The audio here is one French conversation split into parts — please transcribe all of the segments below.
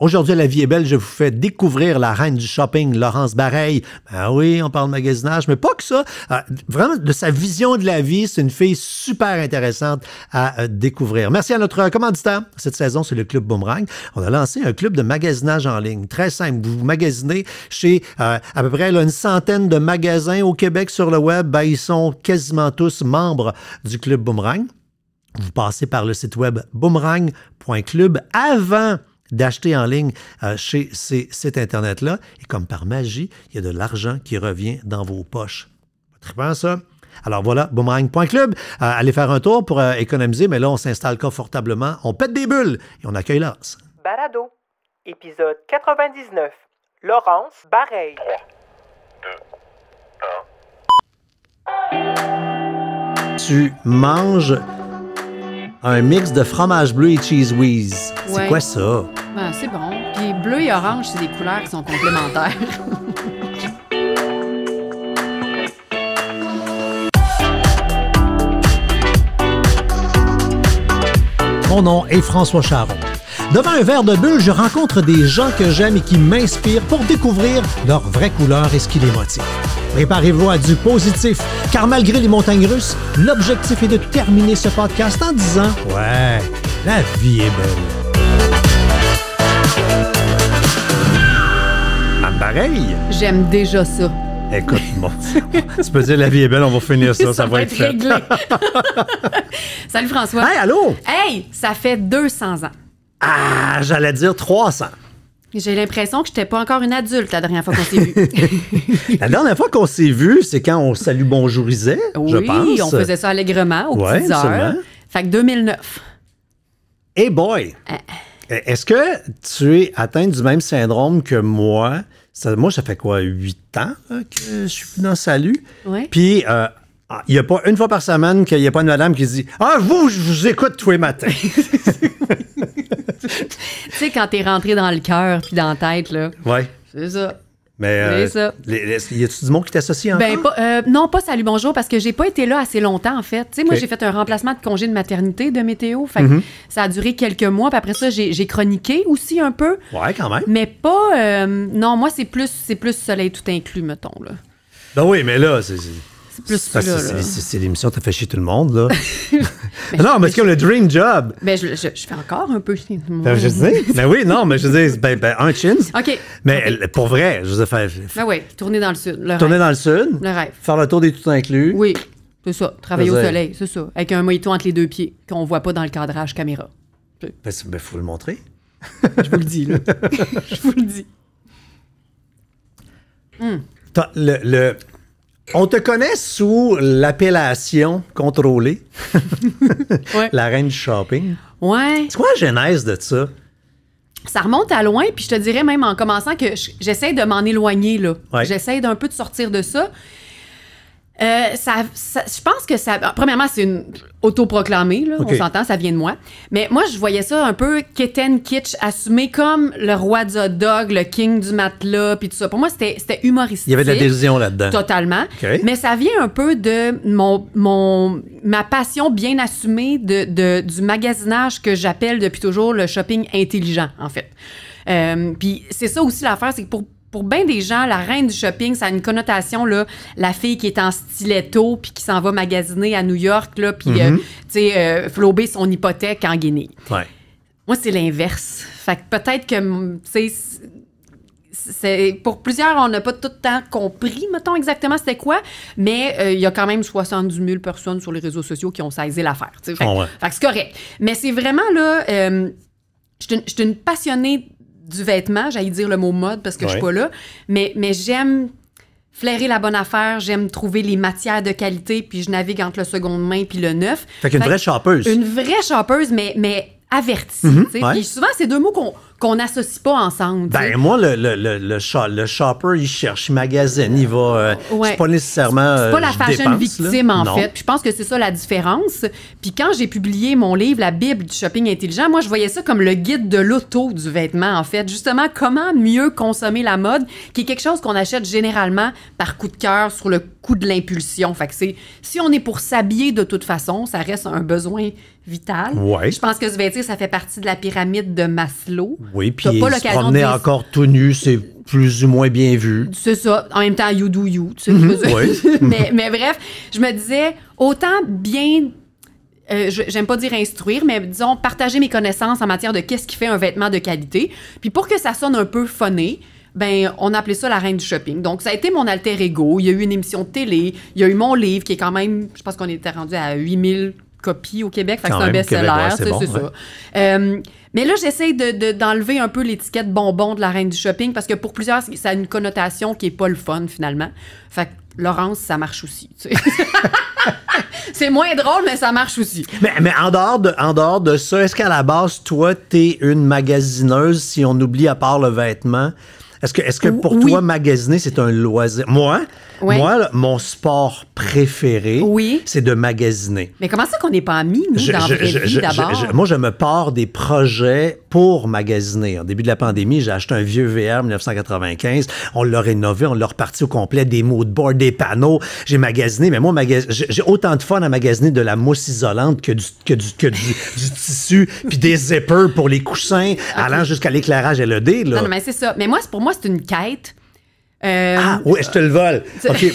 Aujourd'hui, la vie est belle, je vous fais découvrir la reine du shopping, Laurence Bareille. Ben oui, on parle magasinage, mais pas que ça. Euh, vraiment, de sa vision de la vie, c'est une fille super intéressante à euh, découvrir. Merci à notre euh, commanditaire. Cette saison, c'est le Club Boomerang. On a lancé un club de magasinage en ligne. Très simple. Vous magasinez chez à peu près une centaine de magasins au Québec sur le web. Ben, ils sont quasiment tous membres du Club Boomerang. Vous passez par le site web boomerang.club avant d'acheter en ligne euh, chez ces sites Internet-là. Et comme par magie, il y a de l'argent qui revient dans vos poches. Pas ça? Alors voilà, boomerang.club. Euh, allez faire un tour pour euh, économiser, mais là, on s'installe confortablement, on pète des bulles et on accueille Lars. Barado, épisode 99. Laurence Bareille. 3, 2, 1. Tu manges un mix de fromage bleu et cheese wheeze. C'est quoi ça? Ben, c'est bon. Puis bleu et orange, c'est des couleurs qui sont complémentaires. Mon nom est François Charon. Devant un verre de bulle, je rencontre des gens que j'aime et qui m'inspirent pour découvrir leur vraie couleur et ce qui les motive. Préparez-vous à du positif, car malgré les montagnes russes, l'objectif est de terminer ce podcast en disant Ouais, la vie est belle. À ah, ben, pareil. J'aime déjà ça. Écoute, moi tu peux dire la vie est belle, on va finir ça, ça, va, être, fait. Salut François. Hey, allô? Hey, ça fait 200 ans. Ah, j'allais dire 300. J'ai l'impression que je n'étais pas encore une adulte la dernière fois qu'on s'est vu. la dernière fois qu'on s'est vu, c'est quand on salut bonjourisait, oui, je pense. Oui, on faisait ça allègrement aux ouais, petites heures. Fait que 2009. Hey boy! Euh. Est-ce que tu es atteint du même syndrome que moi? moi, ça fait quoi, Huit ans que je suis dans Salut? Puis, il euh, n'y ah, a pas une fois par semaine qu'il n'y a pas une madame qui dit Ah, vous, je vous écoute tous les matins. tu sais, quand t'es rentré dans le cœur puis dans la tête, là. Ouais. C'est ça. Mais euh, y a-tu du monde qui t'associe encore? Ben, euh, non, pas salut bonjour parce que j'ai pas été là assez longtemps en fait. Tu sais, moi j'ai fait un remplacement de congé de maternité de météo, fait mhm. ça a duré quelques mois. Puis après ça j'ai chroniqué aussi un peu. Ouais, quand même. Mais pas euh, non, moi c'est plus c'est plus soleil tout inclus mettons là. Ben oui, mais là c'est c'est l'émission, t'as fait chier tout le monde, là. non, mais c'est comme le dream job. Mais je, fais encore un peu ben, je sais. Mais ben oui, non, mais je dis, ben, ben un chin. OK. Mais pour vrai, je veux faire. Ben oui, tourner dans le sud. tourner dans le sud. Le rêve. Faire le tour des tout inclus. Oui, c'est ça. Travailler au soleil, c'est ça. Avec un mojito entre les deux pieds qu'on voit pas dans le cadrage caméra. Ben, il ben, faut le montrer. je vous le dis, là. je vous le dis. Hmm. le, on te connaît sous l'appellation contrôlée, la reine du shopping. Ouais. C'est quoi la genèse de ça? Ça remonte à loin, puis je te dirais même en commençant que j'essaie de m'en éloigner, là. J'essaie d'un peu de sortir de ça. Euh, ça, je pense que ça. Ah, premièrement, c'est une autoproclamée, là, on s'entend, ça vient de moi. Mais moi, je voyais ça un peu kitten kitsch, assumé comme le roi du hot dog, le king du matelas, puis tout ça. Pour moi, c'était humoristique. Il y avait de la dérision là-dedans. Totalement. Mais ça vient un peu de mon, mon, ma passion bien assumée de, de du magasinage que j'appelle depuis toujours le shopping intelligent, en fait. Euh, puis c'est ça aussi l'affaire, c'est que pour pour bien des gens, la reine du shopping, ça a une connotation, là, la fille qui est en stiletto, puis qui s'en va magasiner à New York, là, puis, euh, mm-hmm. euh, flober son hypothèque en Guinée. Moi, c'est l'inverse. Fait que peut-être que, tu pour plusieurs, on n'a pas tout le temps compris, mettons, exactement c'était quoi, mais euh, il y a quand même 70 000 personnes sur les réseaux sociaux qui ont saisi l'affaire. Ah c'est correct. Mais c'est vraiment, là, je suis une, une passionnée du vêtement, j'allais dire le mot mode parce que je suis pas là, mais, mais j'aime flairer la bonne affaire, j'aime trouver les matières de qualité, puis je navigue entre le seconde main puis le neuf. Fait qu'une vraie chapeuse. Une vraie chapeuse, mais, mais avertie. Mhm, souvent, c'est deux mots qu'on qu'on n'associe pas ensemble. Ben, moi, le, le, le, le, shopper, il cherche, il magasine, il va. Euh, c'est pas nécessairement. Euh, pas la fashion victime, en fait. je pense que c'est ça la différence. Puis quand j'ai publié mon livre, La Bible du shopping intelligent, moi, je voyais ça comme le guide de l'auto du vêtement, en fait. Justement, comment mieux consommer la mode, qui est quelque chose qu'on achète généralement par coup de cœur, sur le coup de l'impulsion. Fait que c'est. Si on est pour s'habiller de toute façon, ça reste un besoin vital Je pense que ce vêtir, ça fait partie de la pyramide de Maslow. Oui, puis pas se promener encore tout nu, c'est plus ou moins bien vu. C'est ça. En même temps, you do you. Mhm, mais, bref, je me disais, autant bien euh, j'aime pas dire instruire, mais disons partager mes connaissances en matière de qu'est-ce qui fait un vêtement de qualité. Puis pour que ça sonne un peu funné, ben on appelait ça la reine du shopping. Donc ça a été mon alter ego. Il y a eu une émission de télé, il y a eu mon livre qui est quand même, je pense qu'on était rendu à 8000 copie au Québec. Fait que c'est un best-seller. ça. Euh, mais là, j'essaie d'enlever un peu l'étiquette bonbon de la reine du shopping parce que pour plusieurs, ça a une connotation qui est pas le fun finalement. Fait que Laurence, ça marche aussi. c'est moins drôle, mais ça marche aussi. Mais, mais en, dehors de, en dehors de ça, est-ce qu'à la base, toi, t'es une magazineuse, si on oublie à part le vêtement? Est-ce que, pour toi, magasiner, c'est un loisir? Moi, mon sport préféré, c'est de magasiner. Mais comment ça qu'on n'est pas amis, nous, dans d'abord? moi, je me pars des projets pour magasiner. en début de la pandémie, j'ai acheté un vieux VR 1995. On l'a rénové, on l'a reparti au complet, des mots de bord, des panneaux. J'ai magasiné, mais moi, j'ai autant de fun à magasiner de la mousse isolante que du, du, que du, tissu, puis des zippers pour les coussins, allant jusqu'à l'éclairage LED. Là. Non, non, mais c'est ça. Mais moi, pour moi, c'est une quête euh, ah, oui, je te le vole.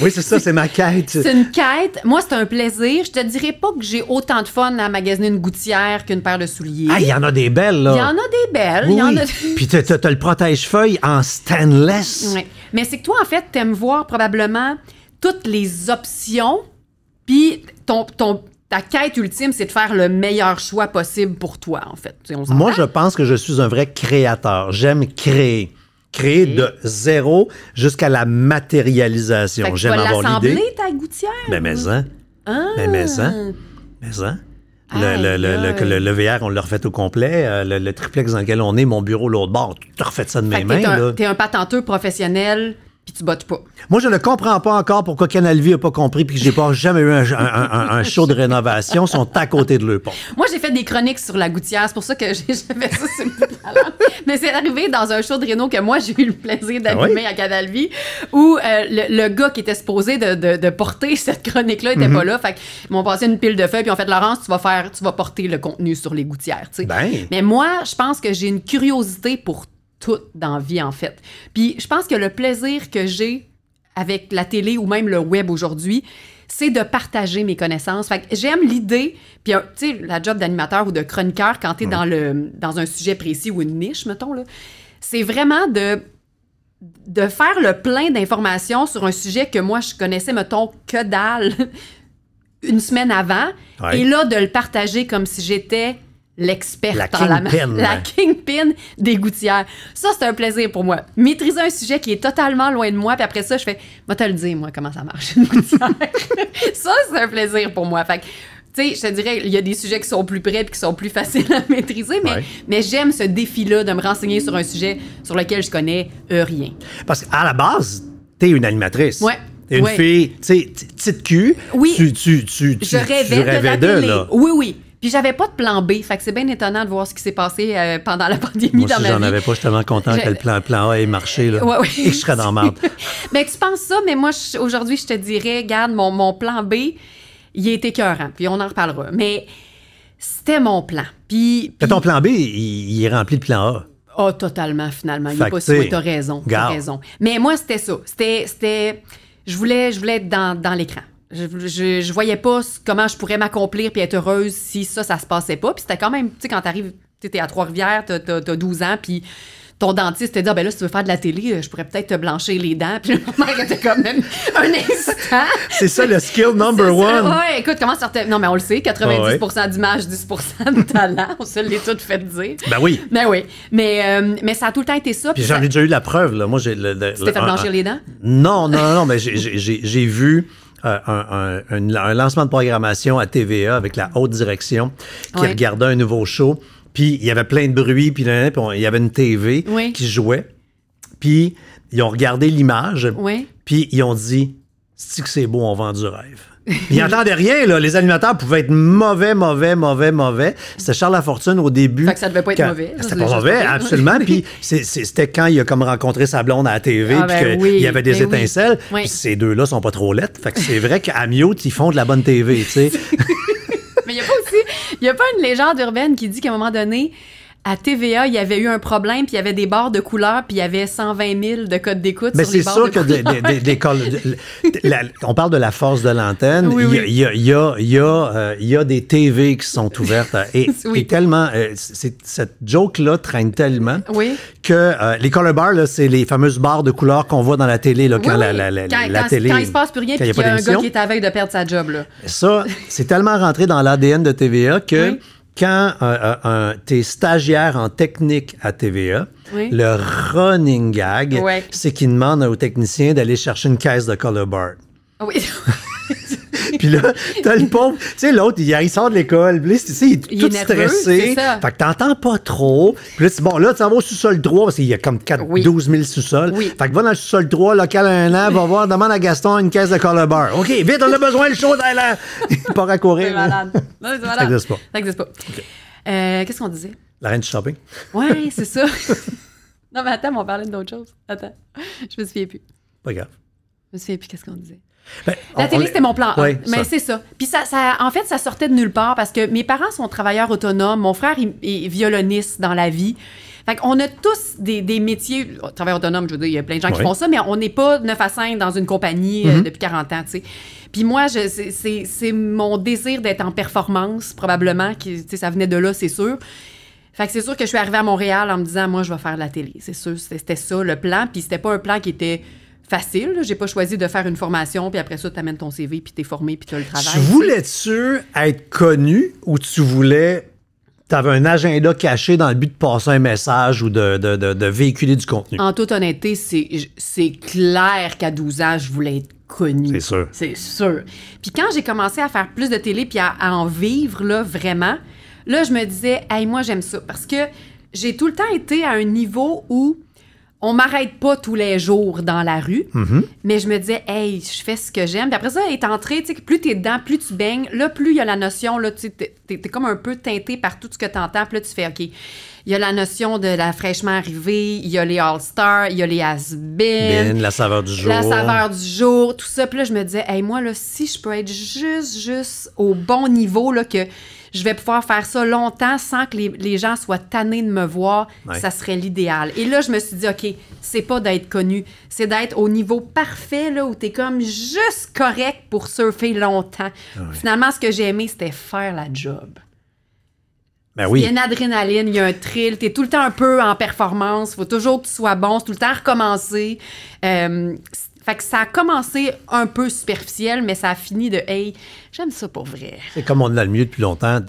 oui, c'est ça, c'est ma quête. C'est une quête. Moi, c'est un plaisir. Je te dirais pas que j'ai autant de fun à magasiner une gouttière qu'une paire de souliers. Ah, il y en a des belles, là. Il y en a des belles. Oui. Y en a... Puis tu le protège-feuille en stainless. Mais c'est que toi, en fait, t'aimes voir probablement toutes les options, puis ton, ton, ta quête ultime, c'est de faire le meilleur choix possible pour toi, en fait. Moi, je pense que je suis un vrai créateur. J'aime créer créer de zéro jusqu'à la matérialisation. J'aime avoir l'idée. Tu ta gouttière. Ben, mais hein. Ben, ah. mais hein. Mais hein. Le, le, le, VR, on l'a refait au complet. Euh, le, triplex dans lequel on est, mon bureau, l'autre bord, tu refais ça de mes mains. T'es un, un professionnel tu bottes pas. Moi, je ne comprends pas encore pourquoi Canal Vie n'a pas compris puis que j'ai pas jamais eu un, show de rénovation. Ils sont à côté de leur pont. Moi, j'ai fait des chroniques sur la gouttière. C'est pour ça que j'avais ça sur Mais c'est arrivé dans un show de réno que moi, j'ai eu le plaisir ah d'animer à Canal Vie où euh, le, gars qui était supposé de, porter cette chronique-là n'était pas mhm. là. Fait ils m'ont passé une pile de feuilles puis ont fait Laurence, tu vas faire, tu vas porter le contenu sur les gouttières. Ben. Mais moi, je pense que j'ai une curiosité pour tout dans la vie, en fait. Puis je pense que le plaisir que j'ai avec la télé ou même le web aujourd'hui, c'est de partager mes connaissances. Fait que j'aime l'idée, puis euh, tu sais, la job d'animateur ou de chroniqueur quand tu es dans, le, dans un sujet précis ou une niche, mettons, là, c'est vraiment de de faire le plein d'informations sur un sujet que moi je connaissais mettons que dalle une semaine avant et là de le partager comme si j'étais l'experte la en la main. La kingpin des gouttières. Ça, c'est un plaisir pour moi. Maîtriser un sujet qui est totalement loin de moi, puis après ça, je fais, va te le dire, moi, comment ça marche, une ça, c'est un plaisir pour moi. Fait que, tu sais, je te dirais, il y a des sujets qui sont plus près qui sont plus faciles à maîtriser, mais, mais j'aime ce défi-là de me renseigner sur un sujet sur lequel je connais euh, rien. Parce qu'à la base, tu es une animatrice. Ouais. Une fille, tu sais, petite cul. Oui. Tu, tu, tu, tu, je de, la Oui, oui. Puis j'avais pas de plan B. Fait que c'est bien étonnant de voir ce qui s'est passé euh, pendant la pandémie Moi, dans j'en avais pas, je tellement content que le plan, plan A ait marché. Et je serais dans marde. mais tu penses ça, mais moi, aujourd'hui, je te dirais, regarde, mon, mon plan B, il est écœurant. Puis on en reparlera. Mais c'était mon plan. Puis, Ton plan B, il, est rempli de plan A. Ah, oh, totalement, finalement. Il n'est pas si tu t'as raison. T'as raison. Mais moi, c'était ça. C'était. Je voulais, je voulais être dans l'écran. Je, je, voyais pas comment je pourrais m'accomplir puis être heureuse si ça, ça se passait pas. Puis c'était quand même, tu sais, quand t'arrives, tu t'es à Trois-Rivières, t'as, as, 12 ans, puis ton dentiste te dit, ah, ben là, si tu veux faire de la télé, euh, je pourrais peut-être te blanchir les dents. Puis mon mère était quand même un instant. C'est ça le skill number one. Ouais, écoute, comment sortait. Non, mais on le sait, 90 d'image, 10 de talent. On se l'est tout fait dire. Ben oui. Ben oui. Mais, euh, mais ça a tout le temps été ça. Puis, j'en ai déjà eu la preuve, là. Moi, j'ai. Tu t'es fait blanchir les dents? Non, non, non, mais j'ai vu euh, un, lancement de programmation à TVA avec la haute direction qui regardait un nouveau show. Puis il y avait plein de bruit, puis il y avait une TV qui jouait. Puis ils ont regardé l'image, puis ils ont dit, si que c'est beau, on vend du rêve. Il n'entendaient rien, là. Les animateurs pouvaient être mauvais, mauvais, mauvais, mauvais. C'était Charles Lafortune au début. Ça ne devait pas être mauvais. C'était pas mauvais, absolument. puis c'était quand il a comme rencontré sa blonde à la TV, ah, ben il y avait des ben étincelles. ces deux-là sont pas trop lettres. Fait c'est vrai qu'à Mute, ils font de la bonne TV, tu sais. Mais il a pas aussi. Il n'y a pas une légende urbaine qui dit qu'à un moment donné, à TVA, il y avait eu un problème, puis il y avait des barres de couleurs, puis il y avait 120 000 de codes d'écoute ben, sur les barres de Mais c'est sûr que des, on parle de la force de l'antenne. Il, y a, il, y a, il, y a, euh, des TV qui sont ouvertes. Euh, et, oui. tellement, euh, cette joke-là traîne tellement que les color bars, c'est les fameuses barres de couleurs qu'on voit dans la télé. Là, quand, la, la, télé, quand il se passe plus rien, puis qu'il y a un gars qui est aveugle de perdre sa job. Ça, c'est tellement rentré dans l'ADN de TVA que quand euh, t'es stagiaire en technique à TVA, le running gag, c'est qu'il demande aux techniciens d'aller chercher une caisse de Color Bar. Ah oui. puis là, t'as le pauvre, tu sais, l'autre, il, sort de l'école, tu sais, il est tout stressé. Fait que t'entends pas trop. Puis là, bon, là, tu vas au sous-sol droit, parce qu'il y a comme 4, 12 000 sous-sols. Fait que va dans le sous-sol droit, local à un an, va voir, demande à Gaston une caisse de bar. OK, vite, on a besoin, le chaud d'aller là. Il part à courir. C'est malade. Non, malade. Ça n'existe pas. Ça n'existe pas. Euh, qu'est-ce qu'on disait? La reine du shopping. Ouais, c'est ça. non, mais attends, on parlait d'autre chose. Attends, je me souviens plus. Pas grave. Je me souviens plus qu'est-ce qu'on disait. Ben, la télé, c'était mon plan. mais c'est ça. Puis ça, en fait, ça sortait de nulle part parce que mes parents sont travailleurs autonomes. Mon frère est violoniste dans la vie. Fait on a tous des, métiers. Travailleurs autonomes, je veux dire, il y a plein de gens qui font ça, mais on n'est pas 9 à 5 dans une compagnie euh, mm-hmm. depuis 40 ans, tu sais. Puis moi, c'est mon désir d'être en performance, probablement. Qui, ça venait de là, c'est sûr. Fait que c'est sûr que je suis arrivée à Montréal en me disant, moi, je vais faire de la télé. C'est sûr, c'était ça le plan. Puis c'était pas un plan qui était facile. J'ai pas choisi de faire une formation, puis après ça, tu ton CV, puis tu es formé, puis tu le travail. Tu voulais-tu être connu ou tu voulais. Tu avais un agenda caché dans le but de passer un message ou de, véhiculer du contenu? En toute honnêteté, c'est clair qu'à 12 ans, je voulais être connu. C'est sûr. C'est sûr. Puis quand j'ai commencé à faire plus de télé puis à, en vivre, là, vraiment, là, je me disais, hey, moi, j'aime ça. Parce que j'ai tout le temps été à un niveau où on m'arrête pas tous les jours dans la rue, mhm. mais je me disais, hey, je fais ce que j'aime. Puis après ça, est entré, tu sais, plus t'es dedans, plus tu baignes, là, plus il y a la notion, là, tu t'es, comme un peu teinté par tout ce que t'entends, puis là, tu fais, OK, il y a la notion de la fraîchement arrivée, il y a les All-Stars, il y a les – la saveur du jour. La saveur du jour, tout ça. Puis là, je me disais, hey, moi, là, si je peux être juste, juste au bon niveau, là, que je vais pouvoir faire ça longtemps sans que les, les gens soient tannés de me voir, ça serait l'idéal. Et là, je me suis dit, OK, c'est pas d'être connu, c'est d'être au niveau parfait, là, où es comme juste correct pour surfer longtemps. Ah Finalement, ce que j'ai aimé, c'était faire la job. Ben oui. Il y a une adrénaline, il y a un thrill, tu es tout le temps un peu en performance, faut toujours que tu sois bon, c'est tout le temps recommencer. Euh, que ça a commencé un peu superficiel, mais ça a fini de Hey, j'aime ça pour vrai. C'est comme on a le mieux depuis longtemps,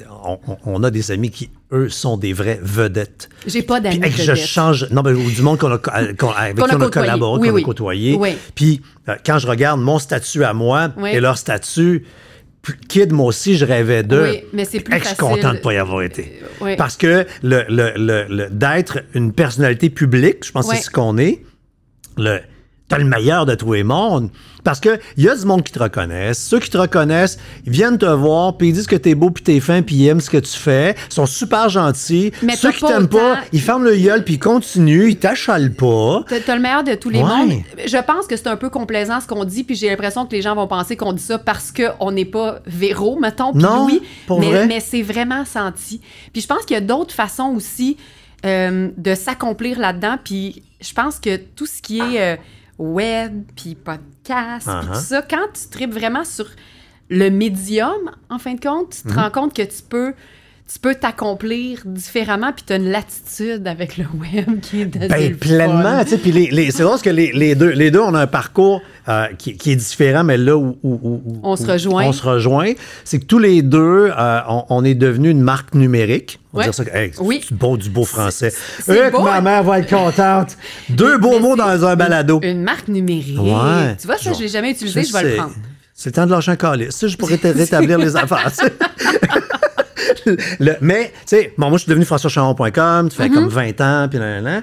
on, a des amis qui, eux, sont des vraies vedettes. J'ai pas d'amis. Puis, je change. Non, mais du monde qu'on a, euh, avec qui on a collaboré, qu'on a côtoyé. Puis euh, quand je regarde mon statut à moi et leur statut, kid, moi aussi, je rêvais d'eux. Oui, mais c'est plus Je suis content de pas y avoir été. Euh, Parce que le, le, le, d'être une personnalité publique, je pense que c'est ce qu'on est, le t'as le meilleur de tous les mondes. Parce que y a du monde qui te reconnaissent. Ceux qui te reconnaissent, ils viennent te voir, puis ils disent que t'es beau, puis t'es fin, puis ils aiment ce que tu fais. Ils sont super gentils. Mais Ceux qui t'aiment pas, ils ferment le gueule, puis ils continuent, ils t'achalent pas. T'as le meilleur de tous les monde mondes. Je pense que c'est un peu complaisant ce qu'on dit, puis j'ai l'impression que les gens vont penser qu'on dit ça parce qu'on n'est pas Véro, mettons, non, Pour mais, mais c'est vraiment senti. Puis je pense qu'il y a d'autres façons aussi euh, de s'accomplir là-dedans, puis je pense que tout ce qui est... Euh, web, puis podcast, tout uh-huh. ça. Quand tu tripes vraiment sur le médium, en fin de compte, tu te mm-hmm. rends compte que tu peux tu peux t'accomplir différemment, puis tu as une latitude avec le web qui est ben, pleinement, tu sais, puis les, c'est drôle parce que les, deux, les deux, on a un parcours euh, qui, est différent, mais là où, on se rejoint, on se rejoint, c'est que tous les deux, euh, on, est devenu une marque numérique. On va dire ça, hey, oui. du beau, du beau français. Eux, que ma mère va être contente. deux beaux mots dans un balado. Une, marque numérique. Tu vois, ça, je ne l'ai jamais utilisé, je, vais le prendre. C'est le temps de lâcher un calice. Je pourrais te rétablir les affaires. mais, tu sais, moi, je suis devenu françoischamon.com, tu fais mhm. comme 20 ans, puis là, là, là.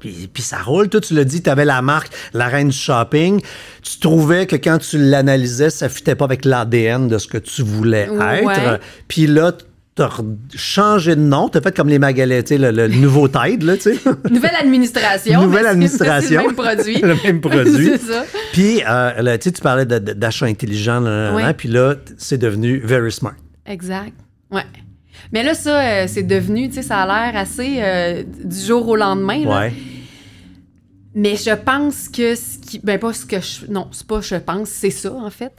Puis, ça roule. Toi, tu l'as dit, tu avais la marque, la reine du shopping. Tu trouvais que quand tu l'analysais, ça ne fitait pas avec l'ADN de ce que tu voulais être. Puis là, t'as changé de nom, t'as fait comme les magalettes le, le nouveau Tide, là, tu sais. Nouvelle administration. Nouvelle administration. le même produit. le même produit. c'est ça. Puis, euh, sais, tu parlais d'achat intelligent, puis là, là c'est devenu Very Smart. Exact. Ouais. Mais là, ça, euh, c'est devenu, tu sais, ça a l'air assez euh, du jour au lendemain. Là. Ouais. Mais je pense que ce qui. Ben, pas ce que je. Non, c'est pas je pense, c'est ça, en fait.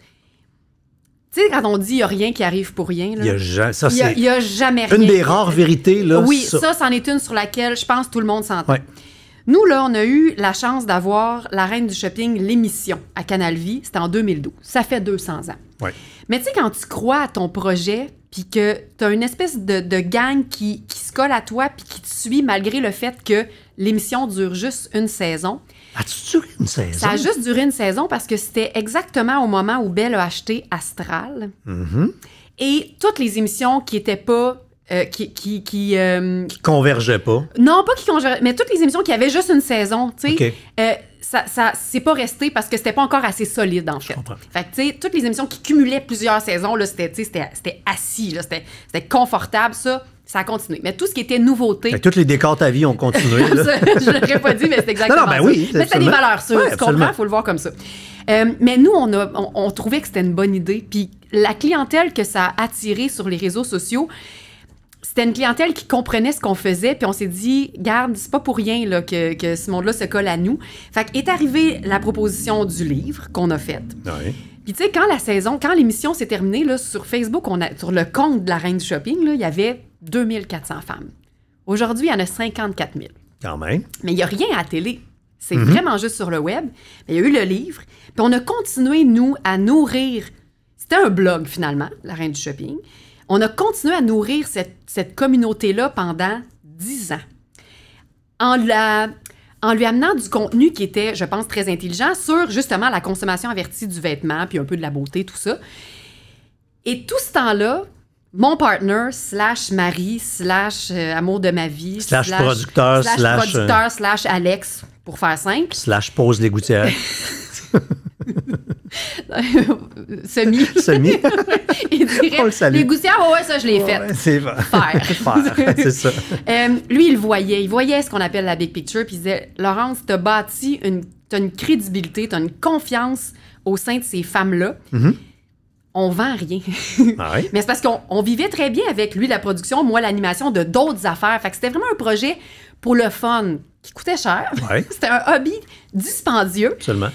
Tu sais, quand on dit il n'y a rien qui arrive pour rien, il n'y a, a, jamais rien. Une des rares vérités, là. Oui, ça, c'en est une sur laquelle je pense tout le monde s'entend. Nous, là, on a eu la chance d'avoir La Reine du Shopping, l'émission à Canal Vie. C'était en 2012. Ça fait 200 ans. Ouais. Mais tu sais, quand tu crois à ton projet, puis que tu as une espèce de, gang qui, se colle à toi, puis qui te suit malgré le fait que l'émission dure juste une saison. As-tu duré une saison? Ça a juste duré une saison parce que c'était exactement au moment où Belle a acheté Astral. Mm-hmm. Et toutes les émissions qui étaient pas euh, qui qui euh, qui, convergeaient pas. Non, pas qui convergeaient, mais toutes les émissions qui avaient juste une saison, tu sais. Euh, ça, ça c'est pas resté parce que c'était pas encore assez solide, en fait. Fait tu sais, toutes les émissions qui cumulaient plusieurs saisons, là, c'était, c'était assis, là, c'était confortable, ça. Ça a continué. Mais tout ce qui était nouveauté. toutes les décors ta vie ont continué. je l'aurais pas dit, mais c'est exactement. Ben ça. oui. Mais c'est des valeurs sûres, Il faut le voir comme ça. Euh, mais nous, on, a, on, trouvait que c'était une bonne idée. Puis la clientèle que ça a attiré sur les réseaux sociaux, c'était une clientèle qui comprenait ce qu'on faisait, puis on s'est dit, garde, c'est pas pour rien que, ce monde-là se colle à nous. Fait est arrivée la proposition du livre qu'on a faite. Oui. Puis tu sais, quand la saison, quand l'émission s'est terminée, là, sur Facebook, on a, sur le compte de la Reine du Shopping, il y avait 2400 femmes. Aujourd'hui, il y en a 54 000. Quand même. Mais il n'y a rien à la télé. C'est mhm. vraiment juste sur le web. Mais il y a eu le livre. Puis on a continué, nous, à nourrir. C'était un blog, finalement, la Reine du Shopping. On a continué à nourrir cette, communauté-là pendant dix ans. En, la, en lui amenant du contenu qui était, je pense, très intelligent sur justement la consommation avertie du vêtement, puis un peu de la beauté, tout ça. Et tout ce temps-là, mon partner, slash mari, slash euh, amour de ma vie, slash, euh, producteur, slash, Alex, pour faire simple. Slash pose les gouttières. Euh, semi. Semi. il dirait, les goussières, oh ouais, ça, je l'ai fait. C'est Faire. Faire, c'est ça. Euh, lui, il voyait. Il voyait ce qu'on appelle la big picture, puis il disait, Laurence, t'as bâti une, t'as une crédibilité, t'as une confiance au sein de ces femmes-là. Mm-hmm. on vend rien. Ah Mais c'est parce qu'on vivait très bien avec lui la production, moi l'animation de d'autres affaires. Fait que c'était vraiment un projet pour le fun qui coûtait cher. c'était un hobby dispendieux. Absolument.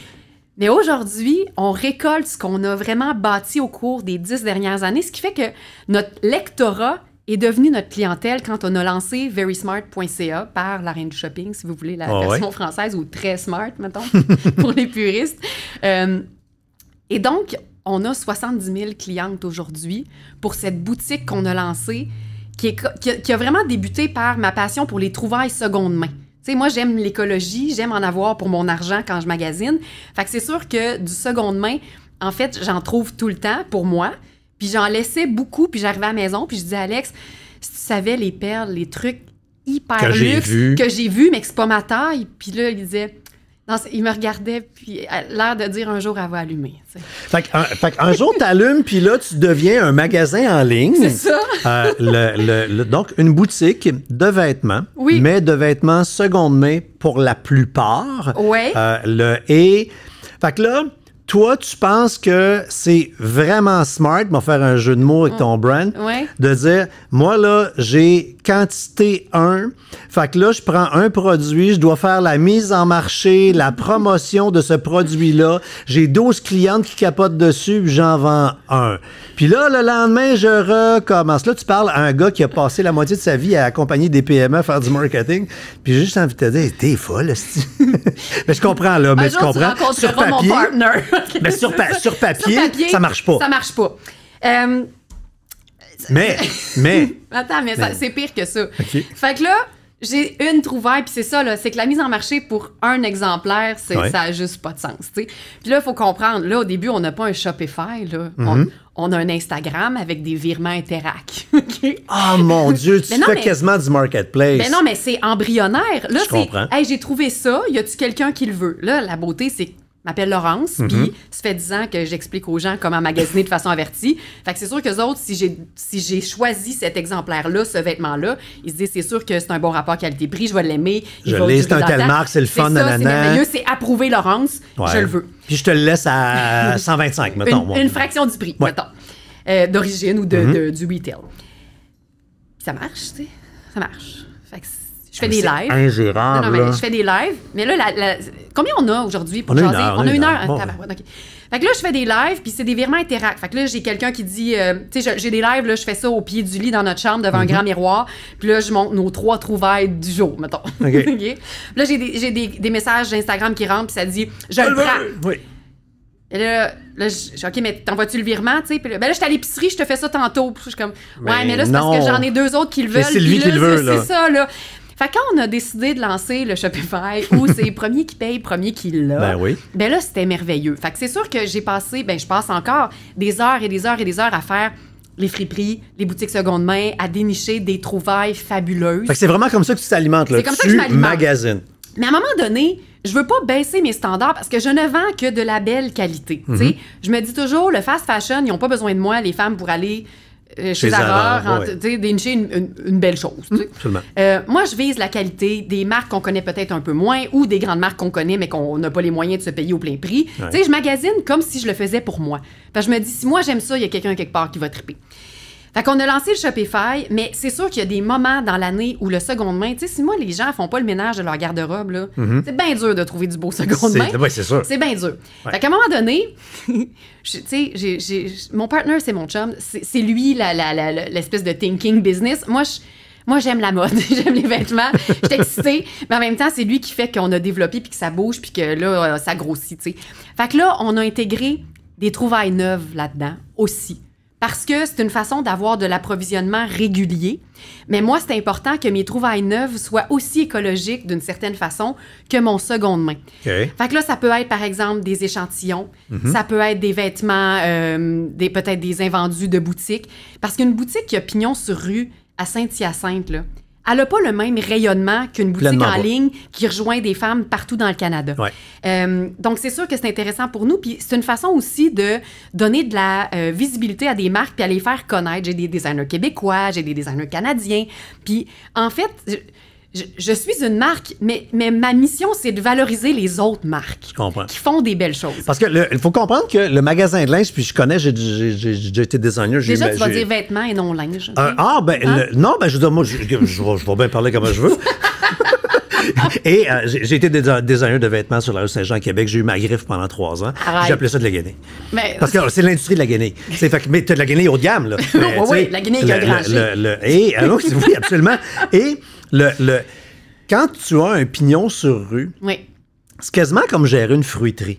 Mais aujourd'hui, on récolte ce qu'on a vraiment bâti au cours des dix dernières années, ce qui fait que notre lectorat est devenu notre clientèle quand on a lancé verysmart.ca par la reine du shopping, si vous voulez la ah version française, ou très smart, mettons, pour les puristes. Euh, et donc, on a 70 000 clientes aujourd'hui pour cette boutique qu'on a lancée, qui, est, qui a vraiment débuté par ma passion pour les trouvailles seconde main. Tu sais, moi, j'aime l'écologie, j'aime en avoir pour mon argent quand je magasine. Fait que c'est sûr que du seconde main, en fait, j'en trouve tout le temps pour moi. Puis j'en laissais beaucoup, puis j'arrivais à la maison, puis je disais, Alex, si tu savais les perles, les trucs hyper luxe que j'ai vus, mais que c'est pas ma taille. Puis là, il disait, il me regardait, puis euh, l'air de dire un jour, elle va allumer. Fait qu'un, fait jour, puis là, tu deviens un magasin en ligne. C'est ça. Euh, donc, une boutique de vêtements, oui. mais de vêtements seconde main pour la plupart. Oui. Euh, et, fait que là, toi, tu penses que c'est vraiment smart, on faire un jeu de mots avec ton mm. brand, de dire, moi là, j'ai quantité 1, fait que là, je prends un produit, je dois faire la mise en marché, la promotion de ce produit-là, j'ai 12 clientes qui capotent dessus, j'en vends un. Puis là, le lendemain, je recommence. Là, tu parles à un gars qui a passé la moitié de sa vie à accompagner des PME à faire du marketing, puis j'ai juste envie de te dire, t'es folle, Mais je comprends là, mais je comprends. Tu sur mon partner. Mais sur, sur, papier, ça marche pas. Ça marche pas. Euh, mais, mais. Attends, mais, c'est pire que ça. Fait que là, j'ai une trouvaille, puis c'est ça, là, c'est que la mise en marché pour un exemplaire, c'est, ça n'a juste pas de sens. sais Puis là, il faut comprendre, là, au début, on n'a pas un Shopify, là. Mm-hmm. on, a un Instagram avec des virements Interac. Ah oh, mon Dieu, tu fais quasiment du marketplace. Mais non, mais c'est embryonnaire. Là, Je comprends. Hey, j'ai trouvé ça, y a-tu quelqu'un qui le veut? Là, la beauté, c'est m'appelle Laurence, mhm. puis ça fait 10 ans que j'explique aux gens comment magasiner de façon avertie. Fait que c'est sûr que autres, si j'ai si choisi cet exemplaire-là, ce vêtement-là, ils se disent c'est sûr que c'est un bon rapport qualité-prix, je vais l'aimer. Je l'ai, c'est un tel marque, c'est le fun, nanana. C'est merveilleux, c'est approuvé Laurence, je le veux. Puis je te le laisse à 125, mettons. une, une fraction du prix, mettons, euh, d'origine ou mhm. de, du retail. ça marche, tu sais, ça marche je fais des lives. Ingérable. Non, non, mais je fais des lives. Mais là, la, combien on a aujourd'hui pour on Heure, on, a une heure. heure. Fait que là, je fais des lives, puis c'est des virements interacts. Fait que là, j'ai quelqu'un qui dit, euh, tu sais, j'ai des lives, là, je fais ça au pied du lit dans notre chambre devant un mhm. grand miroir. Puis là, je monte nos trois trouvailles du jour, mettons. OK. Là, j'ai des, des, des, messages d'Instagram qui rentrent, puis ça dit, je le prends. Oui. Et là, là je, OK, mais t'envoies-tu le virement, tu sais? Puis là, ben je suis à l'épicerie, je te fais ça tantôt. je suis comme, ouais, ben mais, là, c'est parce que j'en ai deux autres qui le veulent. C'est lui qui le veut, là. C'est ça, là. Fait quand on a décidé de lancer le Shopify où c'est premier qui paye, premier qui l'a, ben, oui. ben là, c'était merveilleux. Fait que c'est sûr que j'ai passé, ben je passe encore des heures et des heures et des heures à faire les friperies, les boutiques seconde main, à dénicher des trouvailles fabuleuses. Fait que c'est vraiment comme ça que tu t'alimentes, là. C'est Mais à un moment donné, je veux pas baisser mes standards parce que je ne vends que de la belle qualité. Mhm. Tu Je me dis toujours, le fast fashion, ils n'ont pas besoin de moi, les femmes, pour aller euh, chez, chez une, belle chose. Mm, euh, moi, je vise la qualité des marques qu'on connaît peut-être un peu moins ou des grandes marques qu'on connaît mais qu'on n'a pas les moyens de se payer au plein prix. Je magasine comme si je le faisais pour moi. je me dis, si moi j'aime ça, il y a quelqu'un quelque part qui va triper. Fait qu'on a lancé le Shopify, mais c'est sûr qu'il y a des moments dans l'année où le seconde main, tu sais, si moi les gens font pas le ménage de leur garde-robe, là, mhm. c'est bien dur de trouver du beau seconde main. Oui, c'est sûr. C'est bien dur. Fait qu'à un moment donné, tu sais, mon partner, c'est mon chum, c'est lui l'espèce de thinking business. Moi, je moi, j'aime la mode, j'aime les vêtements, je suis excitée, mais en même temps, c'est lui qui fait qu'on a développé puis que ça bouge puis que là, euh, ça grossit, tu sais. Fait que là, on a intégré des trouvailles neuves là-dedans aussi parce que c'est une façon d'avoir de l'approvisionnement régulier. Mais moi, c'est important que mes trouvailles neuves soient aussi écologiques d'une certaine façon que mon seconde main. Ok. Fait là, ça peut être par exemple des échantillons, mhm. ça peut être des vêtements, euh, peut-être des invendus de boutique. Parce qu'une boutique qui a pignon sur rue à Saint-Hyacinthe, elle n'a pas le même rayonnement qu'une boutique en ligne qui rejoint des femmes partout dans le Canada. Euh, donc, c'est sûr que c'est intéressant pour nous. Puis, c'est une façon aussi de donner de la euh, visibilité à des marques puis à les faire connaître. J'ai des designers québécois, j'ai des designers canadiens. Puis, en fait, je, suis une marque, mais, mais ma mission, c'est de valoriser les autres marques qui font des belles choses. Parce qu'il faut comprendre que le magasin de linge, puis je connais, j'ai déjà été designer. Déjà, tu vas dire vêtements et non linge. ah, ben hein? non, ben je veux dire, moi, je, vais bien parler comme je veux. Et euh, j'ai été designer de vêtements sur la rue Saint-Jean, Québec. J'ai eu ma griffe pendant trois ans. J'appelais ça de la Guinée. Parce que c'est l'industrie de la C'est Fait, mais tu as de la Guinée haut de gamme, là. oui, la guenée le, le, le, Et, alors, oui, absolument. Et le, quand tu as un pignon sur rue, c'est quasiment comme gérer une fruiterie.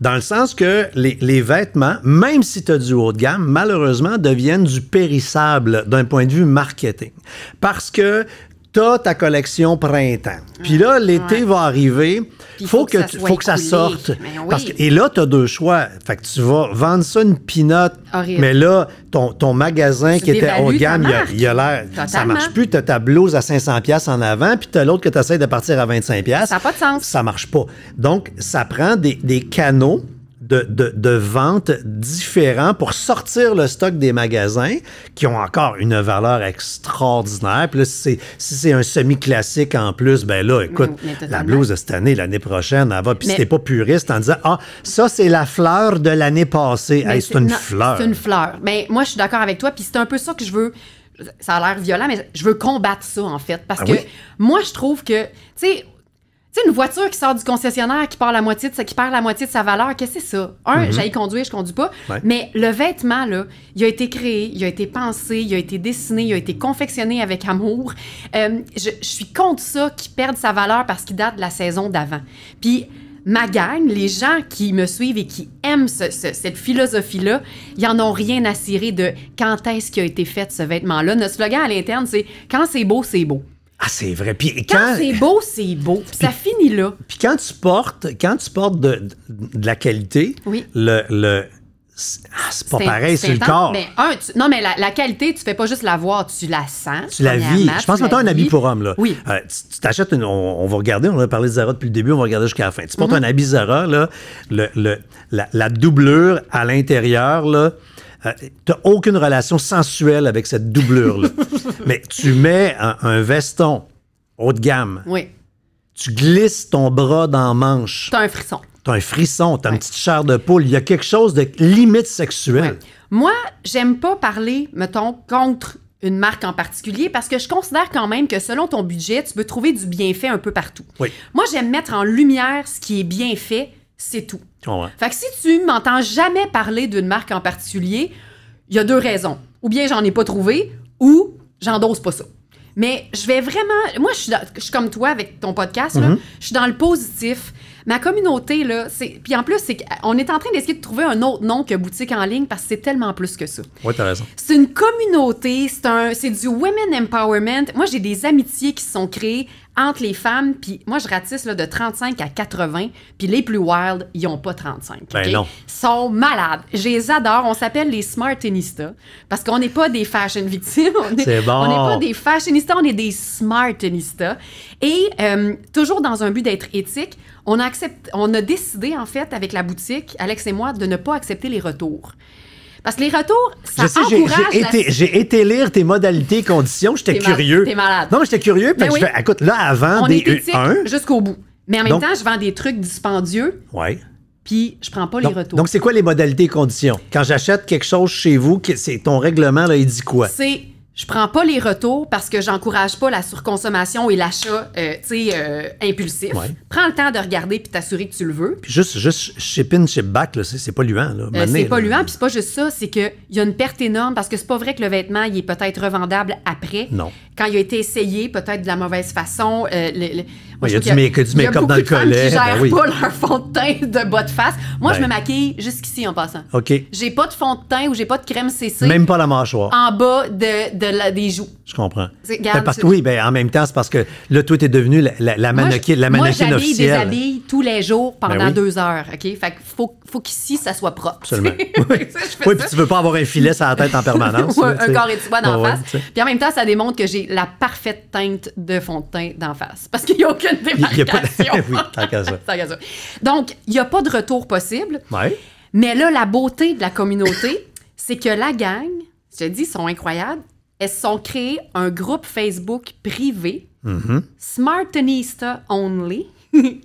Dans le sens que les, les vêtements, même si tu as du haut de gamme, malheureusement deviennent du périssable d'un point de vue marketing. Parce que t'as ta collection printemps. Puis là, l'été va arriver. faut, que, faut que ça sorte. Ben et là, tu as deux choix. Fait que tu vas vendre ça une pinote. Mais là, ton, ton magasin qui était haut gamme, il a l'air. Ça marche plus. Tu as ta blouse à 500$ en avant, puis tu as l'autre que tu essaies de partir à 25$. Ça n'a pas de sens. Ça marche pas. Donc, ça prend des, des canaux de, de, de différents pour sortir le stock des magasins qui ont encore une valeur extraordinaire. Puis là, si c'est un semi-classique en plus, ben là, mm, écoute, la blouse de cette année, l'année prochaine, elle va. Puis si t'es pas puriste en disant, ah, ça, c'est la fleur de l'année passée. Hey, c'est une fleur. C'est une fleur. Mais ben, moi, je suis d'accord avec toi. Puis c'est un peu ça que je veux ça a l'air violent, mais je veux combattre ça, en fait. Parce ah que moi, je trouve que, tu sais, tu sais, une voiture qui sort du concessionnaire, qui, part la moitié de, qui perd la moitié de sa valeur, qu'est-ce que c'est ça? Un, mm-hmm. j'allais conduire, je conduis pas. Mais le vêtement, là, il a été créé, il a été pensé, il a été dessiné, il a été confectionné avec amour. Euh, je, suis contre ça qui perde sa valeur parce qu'il date de la saison d'avant. Puis, ma gang, les gens qui me suivent et qui aiment cette philosophie-là, ils en ont rien à cirer de quand est-ce qui a été fait ce vêtement-là. Notre slogan à l'interne, c'est quand c'est beau, c'est beau. Ah, c'est vrai. Puis quand, c'est beau, c'est beau. Puis, ça finit là. Puis quand tu portes, quand tu portes de, la qualité, oui. le, ah, c'est pas pareil c'est le corps. non, mais la, qualité, tu fais pas juste la voir, tu la sens. Tu la vis. Je pense maintenant un habit pour homme. Là. Oui. Euh, tu t'achètes on, on, va regarder, on a parlé de Zara depuis le début, on va regarder jusqu'à la fin. Tu portes mhm. un habit Zara, là, le, la, la doublure à l'intérieur, là, euh, t'as aucune relation sensuelle avec cette doublure-là. Mais tu mets un, veston haut de gamme. Oui. Tu glisses ton bras dans la manche. T'as un frisson. T'as un frisson, t'as as une petite chair de poule. Il y a quelque chose de limite sexuel. Moi, j'aime pas parler, mettons, contre une marque en particulier parce que je considère quand même que selon ton budget, tu peux trouver du bienfait un peu partout. Oui. Moi, j'aime mettre en lumière ce qui est bien fait c'est tout. Fait que si tu m'entends jamais parler d'une marque en particulier, il y a deux raisons. Ou bien j'en ai pas trouvé, ou j'endosse pas ça. Mais je vais vraiment. Moi, je suis, comme toi avec ton podcast. Mm-hmm. je suis dans le positif. Ma communauté, là, c'est. Puis en plus, c'est qu'on est en train d'essayer de trouver un autre nom que boutique en ligne parce que c'est tellement plus que ça. Oui, t'as raison. C'est une communauté, c'est un... du women empowerment. Moi, j'ai des amitiés qui se sont créées entre les femmes, puis moi, je ratisse de 35 à 80, puis les plus wild, ils ont pas 35. Ben okay? non. sont malades. Je les adore. On s'appelle les smartinistas parce qu'on n'est pas des fashion victimes. On n'est pas des fashionistas, on est des smartinistas. Et euh, toujours dans un but d'être éthique, on, accepte, on a décidé, en fait, avec la boutique, Alex et moi, de ne pas accepter les retours. Parce que les retours, ça encourage... J'ai été, été, lire tes modalités et conditions. J'étais curieux. T'es malade. Non, mais j'étais curieux. Parce écoute, là, avant On un jusqu'au bout. Mais en même temps, je vends des trucs dispendieux. Oui. Puis je prends pas les retours. Donc, c'est quoi les modalités et conditions? Quand j'achète quelque chose chez vous, c'est ton règlement, là, il dit quoi? C'est je prends pas les retours parce que j'encourage pas la surconsommation et l'achat, euh, tu euh, impulsif. Prends le temps de regarder puis t'assurer que tu le veux. Puis juste, juste ship in, ship back, c'est polluant. Là, c'est polluant, euh, puis c'est pas juste ça, c'est qu'il y a une perte énorme parce que c'est pas vrai que le vêtement, il est peut-être revendable après. Non. Quand il a été essayé, peut-être de la mauvaise façon. Moi, il y a, du make-up dans le collet. Qui ben pas leur fond de teint de bas de face. Moi, je ben. me maquille jusqu'ici en passant. OK. J'ai pas de fond de teint ou j'ai pas de crème CC. Même pas la mâchoire. En bas de, la, des joues. Je comprends. Ben, parce ben, oui, ben, en même temps, c'est parce que le tout est devenu la, la, mannequin, la mannequin moi, officielle. Moi, tous les jours ben pendant deux heures. OK? Fait qu'il faut, qu'ici, ça soit propre. Absolument. oui, puis tu veux pas avoir un filet sur la tête en permanence. Ou un corps et d'en face. Puis en même temps, ça démontre que j'ai la parfaite teinte de fond de teint d'en face. Parce qu'il y a donc, il n'y a pas de retour possible. Mais là, la beauté de la communauté, c'est que la gang, je te dis, sont incroyables. Elles sont créées un groupe Facebook privé, mm-hmm. Smart -hmm. Only,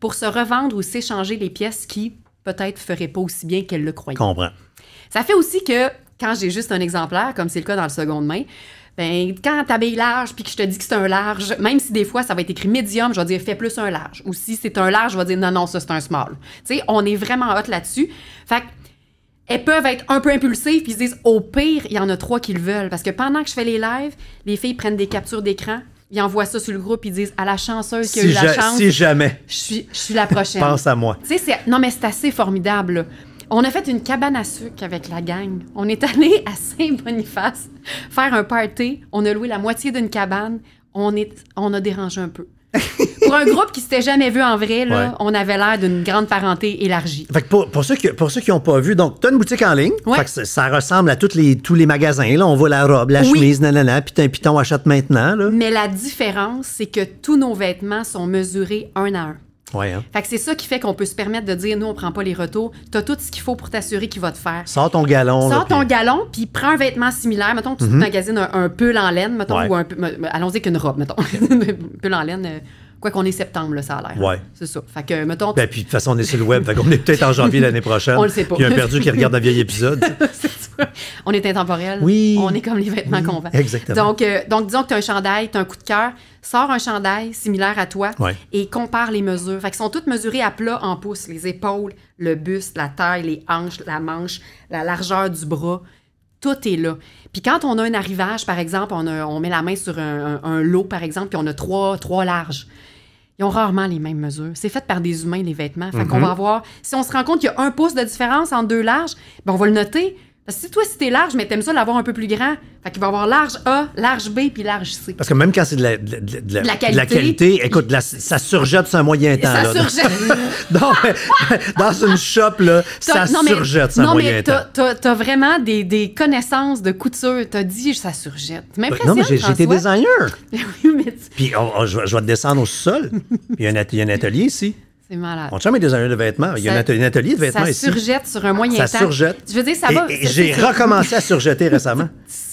pour se revendre ou s'échanger les pièces qui, peut-être, feraient pas aussi bien qu'elles le croyaient. Comprends. Ça fait aussi que, quand j'ai juste un exemplaire, comme c'est le cas dans le seconde main, ben, quand t'habilles large puis que je te dis que c'est un large, même si des fois ça va être écrit médium, je vais dire fais plus un large. Ou si c'est un large, je vais dire non, non, ça c'est un small. Tu sais, on est vraiment hot là-dessus. Fait elles peuvent être un peu impulsives puis se disent au pire, il y en a trois qui le veulent. Parce que pendant que je fais les lives, les filles prennent des captures d'écran, ils envoient ça sur le groupe, ils disent à la chanceuse que a la chance. Si jamais. Je suis, la prochaine. Pense à moi. Tu sais, non, mais c'est assez formidable. On a fait une cabane à sucre avec la gang. On est allé à Saint-Boniface faire un party. On a loué la moitié d'une cabane. On, est, on a dérangé un peu. pour un groupe qui s'était jamais vu en vrai, là, on avait l'air d'une grande parenté élargie. pour, ceux qui, pour ceux qui n'ont pas vu, donc, tu as une boutique en ligne. ça ressemble à les, tous les magasins. Là, on voit la robe, la chemise, nanana, puis piton achète maintenant. Mais la différence, c'est que tous nos vêtements sont mesurés un à un. Ouais, hein. Fait que c'est ça qui fait qu'on peut se permettre de dire nous, on prend pas les retours. Tu tout ce qu'il faut pour t'assurer qu'il va te faire. Sors ton galon. Sors ton galon, puis prends un vêtement similaire. Mettons, tu mhm. te magasines un, un, pull en laine, mettons, ou un. Allons-y qu'une robe, mettons. un pull en laine, euh, Quoi qu'on est septembre, là, ça a l'air. Ouais. C'est ça. Fait que, mettons. Ben, puis de toute façon, on est sur le web. fait est peut-être en janvier l'année prochaine. on le sait pas. a un perdu qui regarde un vieil épisode. c'est ça. On est intemporel. Oui. On est comme les vêtements qu'on vend. Exactement. Donc, euh, donc disons que tu as un chandail, tu as un coup de cœur. Sors un chandail similaire à toi et compare les mesures. Fait qu'ils sont toutes mesurées à plat en pouces les épaules, le buste, la taille, les hanches, la manche, la largeur du bras tout est là. Puis quand on a un arrivage, par exemple, on, met la main sur un, lot, par exemple, puis on a trois, trois larges ils ont rarement les mêmes mesures. C'est fait par des humains, les vêtements. Fait qu'on mhm. va voir. si on se rend compte qu'il y a un pouce de différence en deux larges, ben on va le noter. Parce que si toi, si t'es large, mais t'aimes ça l'avoir un peu plus grand, fait qu'il va avoir large A, large B, puis large C. Parce que même quand c'est de la, qualité, écoute, ça surjette sur un moyen temps. Ça surjette. dans, une shop, là, ça surjette moyen temps. Non, mais t'as vraiment des, connaissances de couture. T'as dit, ça surjette. non, mais j'ai designer. Puis je, vais te descendre au sol. Puis il y, a un atelier ici. C'est malade. Mon chum est designer de vêtements. Il y a un atelier, de vêtements ici. Ça surjette sur un moyen ça temps. Ça surjette. Je veux dire, ça va. j'ai recommencé à surjeter récemment.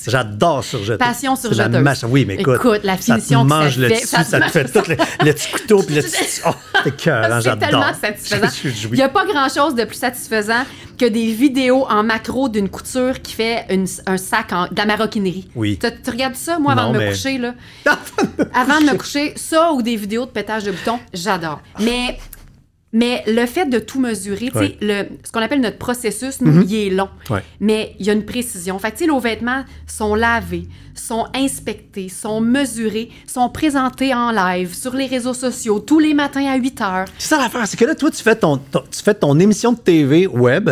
J'adore surjeter. Passion surjeteuse. Oui, mais écoute. la finition ça te mange ça le fait, ça, te, fait tout le, le, petit couteau puis le petit... Oh, hein, c'est j'adore. C'est tellement satisfaisant. Il n'y a pas grand-chose de plus satisfaisant que des vidéos en macro d'une couture qui fait un sac en, de la maroquinerie. Oui. Tu, regardes ça, moi, avant de me coucher, là. avant de me coucher, ça ou des vidéos de pétage de boutons, j'adore. Mais mais le fait de tout mesurer, le, ce qu'on appelle notre processus, mhm. il est long. Mais il y a une précision. Fait que, nos vêtements sont lavés, sont inspectés, sont mesurés, sont présentés en live sur les réseaux sociaux tous les matins à 8 heures. C'est ça l'affaire, c'est que là, toi, tu fais ton, tu fais ton émission de TV web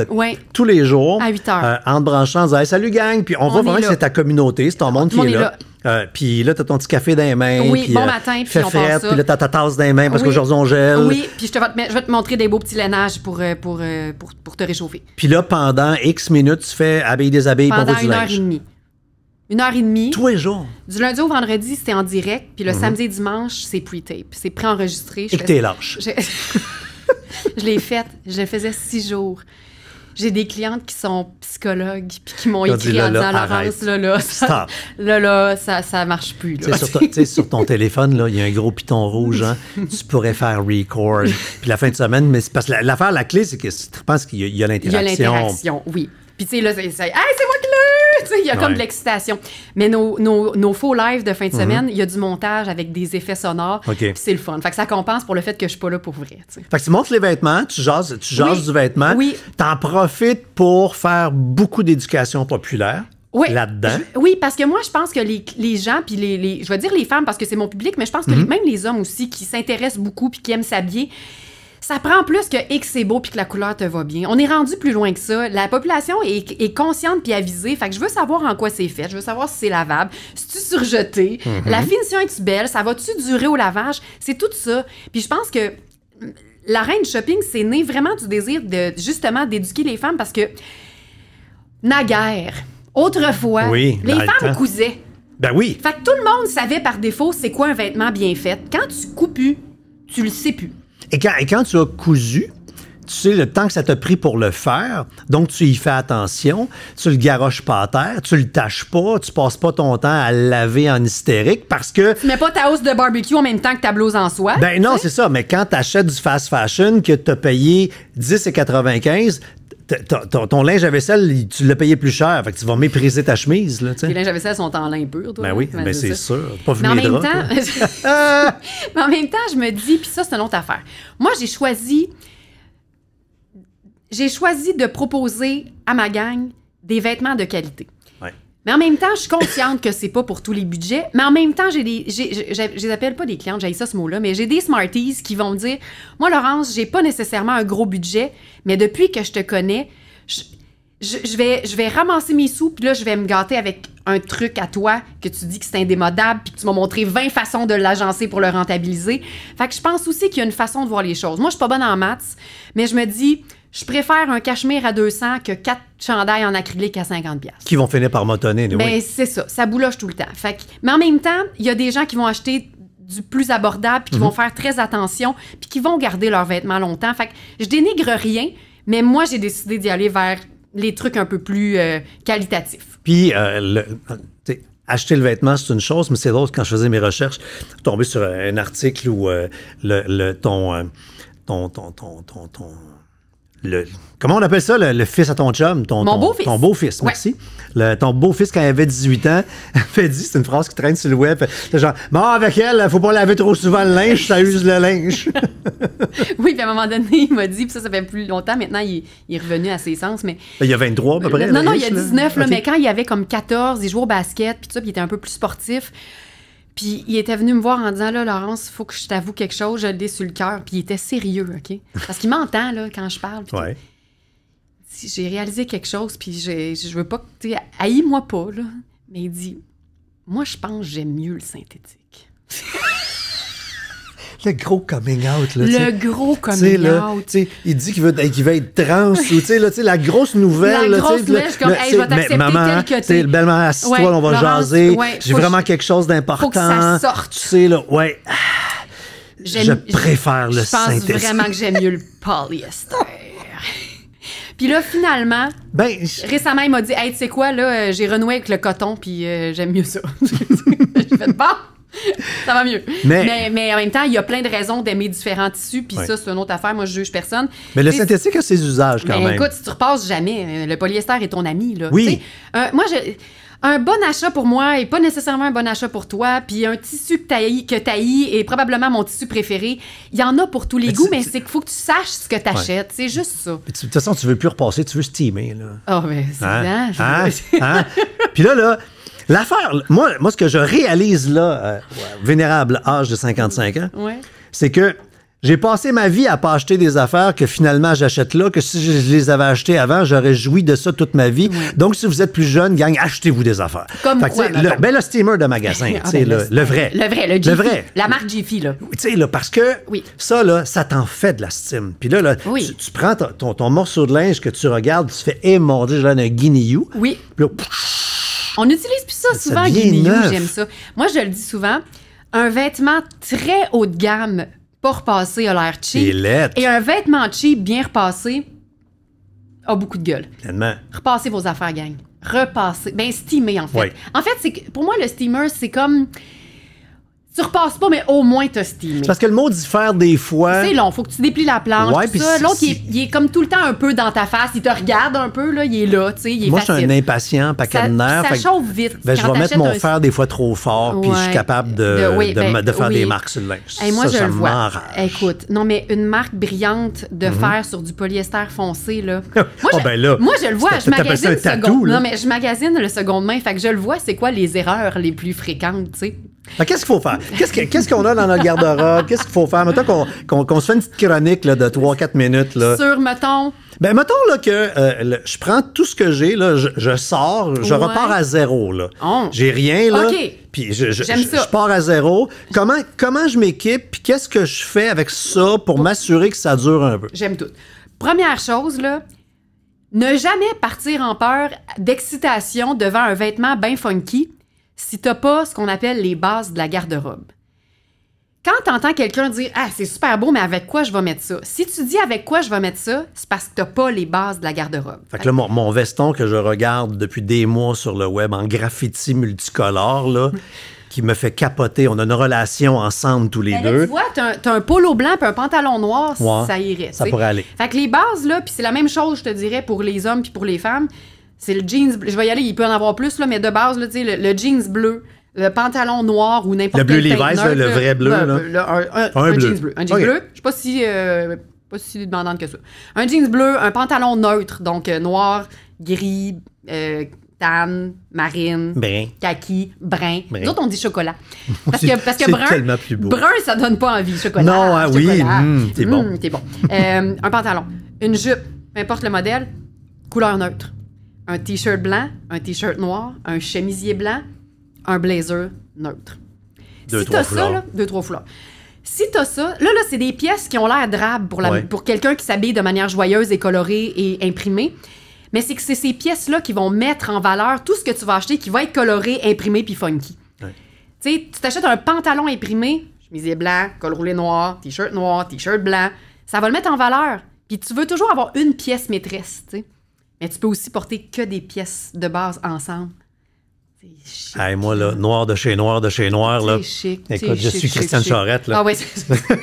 tous les jours. À 8 heures. Euh, en te branchant, en disant Salut gang! » Puis on, voit vraiment c'est ta communauté, c'est ton monde qui est, là. Euh, puis là, tu as ton petit café dans les mains. Oui, puis, bon euh, matin. Puis on ça Puis là, t'as ta tasse dans les mains parce qu'aujourd'hui, on gèle. Oui, puis je, vais te montrer des beaux petits lainages pour, euh, euh, pour, pour, te réchauffer. Puis là, pendant X minutes, tu fais habille des habilles pour du une heure et demie. Une heure et demie. Tous les jours. Du lundi au vendredi, c'est en direct. Puis le mhm. samedi et dimanche, c'est pre-tape. C'est pré-enregistré. Et que t'es lâche. Je, je l'ai faite. Je le faisais six jours. J'ai des clientes qui sont psychologues puis qui m'ont écrit dans en disant Laurence, là, là, ça, là, ça, marche plus. Là. Sur, ton, sur ton téléphone, il y a un gros piton rouge, hein, tu pourrais faire record. Puis la fin de semaine, mais parce que l'affaire, la clé, c'est que tu penses qu'il y a, l'interaction. Il y a l'interaction, oui. Puis tu sais, là, c'est, hey, c'est moi qui il y a comme de l'excitation. Mais nos, faux lives de fin de mhm. semaine, il y a du montage avec des effets sonores. c'est le fun. Fait que ça compense pour le fait que je suis pas là pour vrai. Fait que tu montes les vêtements, tu jases, tu jases du vêtement. Oui. T'en profites pour faire beaucoup d'éducation populaire là-dedans. Oui, parce que moi, je pense que les, gens, puis les, je vais dire les femmes parce que c'est mon public, mais je pense que mhm. même les hommes aussi qui s'intéressent beaucoup puis qui aiment s'habiller, ça prend plus que X c'est beau puis que la couleur te va bien. On est rendu plus loin que ça. La population est, consciente puis avisée. Fait que je veux savoir en quoi c'est fait. Je veux savoir si c'est lavable, si tu surjeté, mhm. la finition est elle belle, ça va-tu durer au lavage. C'est tout ça. Puis je pense que la reine shopping, c'est né vraiment du désir de justement d'éduquer les femmes parce que naguère, autrefois, les femmes cousaient. Ben oui. Fait que tout le monde savait par défaut c'est quoi un vêtement bien fait. Quand tu coupes, tu le sais plus. Et quand, tu as cousu, tu sais le temps que ça t'a pris pour le faire, donc tu y fais attention, tu le garoches pas à terre, tu le tâches pas, tu passes pas ton temps à le laver en hystérique parce que... Tu mets pas ta hausse de barbecue en même temps que ta blouse en soie. Ben non, c'est ça, mais quand t'achètes du fast fashion que t'as payé 10,95, ton, ton, linge à vaisselle, tu l'as payé plus cher. Fait que tu vas mépriser ta chemise. Là, Les linges à vaisselle sont en lin pur. Toi, ben oui, mais ben c'est sûr. Pas mais en même temps, mais en même temps, je me dis, puis ça, c'est une autre affaire. Moi, j'ai choisi. J'ai choisi de proposer à ma gang des vêtements de qualité. Mais en même temps, je suis consciente que c'est pas pour tous les budgets. Mais en même temps, j'ai des. Je les appelle pas des clientes, j'ai ça ce mot-là, mais j'ai des Smarties qui vont me dire Moi, Laurence, j'ai pas nécessairement un gros budget, mais depuis que je te connais, je, vais, ramasser mes sous, puis là, je vais me gâter avec un truc à toi que tu dis que c'est indémodable, puis que tu m'as montré 20 façons de l'agencer pour le rentabiliser. Fait que je pense aussi qu'il y a une façon de voir les choses. Moi, je suis pas bonne en maths, mais je me dis je préfère un cachemire à 200 que quatre chandails en acrylique à 50 pièces. Qui vont finir par motonner, mais ben, c'est ça, ça bouloche tout le temps. Fait mais en même temps, il y a des gens qui vont acheter du plus abordable puis qui vont mhm. faire très attention puis qui vont garder leurs vêtements longtemps. Fait que je dénigre rien, mais moi j'ai décidé d'y aller vers les trucs un peu plus euh, qualitatifs. Puis euh, acheter le vêtement, c'est une chose, mais c'est l'autre. Quand je faisais mes recherches, je tombé sur un article où euh, le, ton, ton, ton, ton comment on appelle ça, le, fils à ton chum, ton, Mon beau-fils. ton beau-fils, merci. ton beau-fils, quand il avait 18 ans, fait dit, c'est une phrase qui traîne sur le web, c'est genre, bon, avec elle, faut pas laver trop souvent le linge, ça use le linge. oui, puis à un moment donné, il m'a dit, puis ça, ça fait plus longtemps, maintenant, il, est revenu à ses sens, mais... Il y a 23, à peu près. Non, non, il y a 19, là, mais quand il avait comme 14, il jouait au basket, puis tout ça, puis il était un peu plus sportif puis il était venu me voir en disant Là, Laurence, il faut que je t'avoue quelque chose, je l'ai sur le cœur. Puis il était sérieux, OK? Parce qu'il m'entend, là, quand je parle. Ouais. J'ai réalisé quelque chose, puis je veux pas que. tu Haïs-moi pas, là. Mais il dit Moi, je pense que j'aime mieux le synthétique le gros coming out. Là, le gros coming out. il dit qu'il veut, qu'il être trans ou t'sais, là, t'sais, la grosse nouvelle. La grosse nouvelle, comme, hey, je vais t'accepter maman, tel que t'es. Belle-mère, toi on va jaser. J'ai vraiment quelque chose d'important. Faut que sorte. Tu sais, là, ouais. Je préfère le synthèse. Je pense vraiment que j'aime mieux le polyester. Puis là, finalement, ben, récemment, il m'a dit Hey, tu sais quoi, là, euh, j'ai renoué avec le coton, puis euh, j'aime mieux ça. Je fais de Bon! ça va mieux. Mais, mais, en même temps, il y a plein de raisons d'aimer différents tissus, puis ça, c'est une autre affaire. Moi, je juge personne. Mais le synthétique a ses usages quand même. Écoute, si tu repasses jamais, euh, le polyester est ton ami. Là. Oui. moi, un bon achat pour moi et pas nécessairement un bon achat pour toi. Puis un tissu que tu haïs est probablement mon tissu préféré. Il y en a pour tous les goûts, mais c'est qu'il faut que tu saches ce que tu achètes. C'est juste ça. De toute façon, tu veux plus repasser, tu veux steamer. Là. Oh, mais c'est hein? Hein? hein? Puis là, là. L'affaire, moi, moi, ce que je réalise là, euh, vénérable âge de 55 ans, c'est que j'ai passé ma vie à pas acheter des affaires que finalement j'achète là, que si je les avais achetées avant, j'aurais joui de ça toute ma vie. Donc, si vous êtes plus jeune, gagne, achetez-vous des affaires. Comme quoi, le, ben, le steamer de magasin, c'est ah, ben, le, vrai. Le vrai, le, le vrai. La marque Jiffy, là. Tu sais, là, parce que ça, là, ça t'en fait de la steam. Puis là, tu, prends ton, morceau de linge que tu regardes, tu fais « Eh, mon Dieu, j'en un Oui. Puis on utilise plus ça, souvent, guinée, j'aime ça. Moi, je le dis souvent, un vêtement très haut de gamme, pas repassé, a l'air cheap. Et un vêtement cheap, bien repassé, a beaucoup de gueule. Pleinement. Repassez vos affaires, gang. Repassez. Ben, steamer, en fait. En fait, c'est pour moi, le steamer, c'est comme tu repasses pas, mais au moins t'as steamé. parce que le mot diffère des fois. C'est long, faut que tu déplies la planche. tout ça. L'autre, il, est, comme tout le temps un peu dans ta face. Il te regarde un peu, là, il est là, tu sais. Il est Moi, je suis un impatient, pas de Ça, chauffe vite. Ben, je vais mettre mon fer des fois trop fort, puis je suis capable de, ben ben de, faire des marques sur le linge. moi, ça, je ça le vois. Écoute, non, mais une marque brillante de mhm. fer sur du polyester foncé, là. Oh, moi, je, ben là, moi, je le vois. Je magasine, non, mais je magasine le second main. Fait que je le vois, c'est quoi les erreurs les plus fréquentes, tu sais. Ben, qu'est-ce qu'il faut faire? Qu'est-ce qu'on a dans notre garde-robe? Qu'est-ce qu'il faut faire? Mettons qu'on se fait une petite chronique de 3-4 minutes. Là. Sur, mettons. Ben, mettons que euh, je prends tout ce que j'ai, là, je, sors, je repars à zéro. Oh. J'ai rien. Là, Puis je, pars à zéro. Comment, comment je m'équipe? Puis qu'est-ce que je fais avec ça pour m'assurer que ça dure un peu? J'aime tout. Première chose, là, ne jamais partir en peur d'excitation devant un vêtement bien funky si n'as pas ce qu'on appelle les bases de la garde-robe. Quand tu entends quelqu'un dire Ah, c'est super beau, mais avec quoi je vais mettre ça Si tu dis avec quoi je vais mettre ça, c'est parce que tu n'as pas les bases de la garde-robe. Fait que là, mon, veston que je regarde depuis des mois sur le web en graffiti multicolore, là, qui me fait capoter. On a une relation ensemble tous les deux. tu vois, tu as, un polo blanc et un pantalon noir, ça irait. Ça pourrait aller. Fait que les bases, là, puis c'est la même chose, je te dirais, pour les hommes puis pour les femmes c'est le jeans bleu. Je vais y aller, il peut en avoir plus, là, mais de base, là, le, le jeans bleu, le pantalon noir ou n'importe quel. Le bleu le vrai bleu. Là, un, bleu. jeans bleu. Un jeans bleu. Je sais pas si. Euh, pas si demandante que ça. Un jeans bleu, un pantalon neutre, donc euh, noir, gris, euh, tan, marine, kaki, brun. D'autres, on dit chocolat. Parce que, parce que brun, ça ne ça donne pas envie. Chocolat. Non, hein, oui, hmm, c'est bon. Hmm, bon. Euh, un pantalon, une jupe, peu importe le modèle, couleur neutre un t-shirt blanc, un t-shirt noir, un chemisier blanc, un blazer neutre. Deux, si trois foulards. Ça, deux, trois Si t'as ça, là, là, c'est des pièces qui ont l'air drabes pour, pour quelqu'un qui s'habille de manière joyeuse et colorée et imprimée. Mais c'est que c'est ces pièces-là qui vont mettre en valeur tout ce que tu vas acheter qui va être coloré, imprimé puis funky. Tu sais, tu t'achètes un pantalon imprimé, chemisier blanc, col roulé noir, t-shirt noir, t-shirt blanc. Ça va le mettre en valeur. Puis tu veux toujours avoir une pièce maîtresse, tu sais. Mais tu peux aussi porter que des pièces de base ensemble. C'est Chic. moi, là, noir de chez noir de chez noir. C'est Chic, Écoute, je suis Christiane Charette. Là. Ah oui,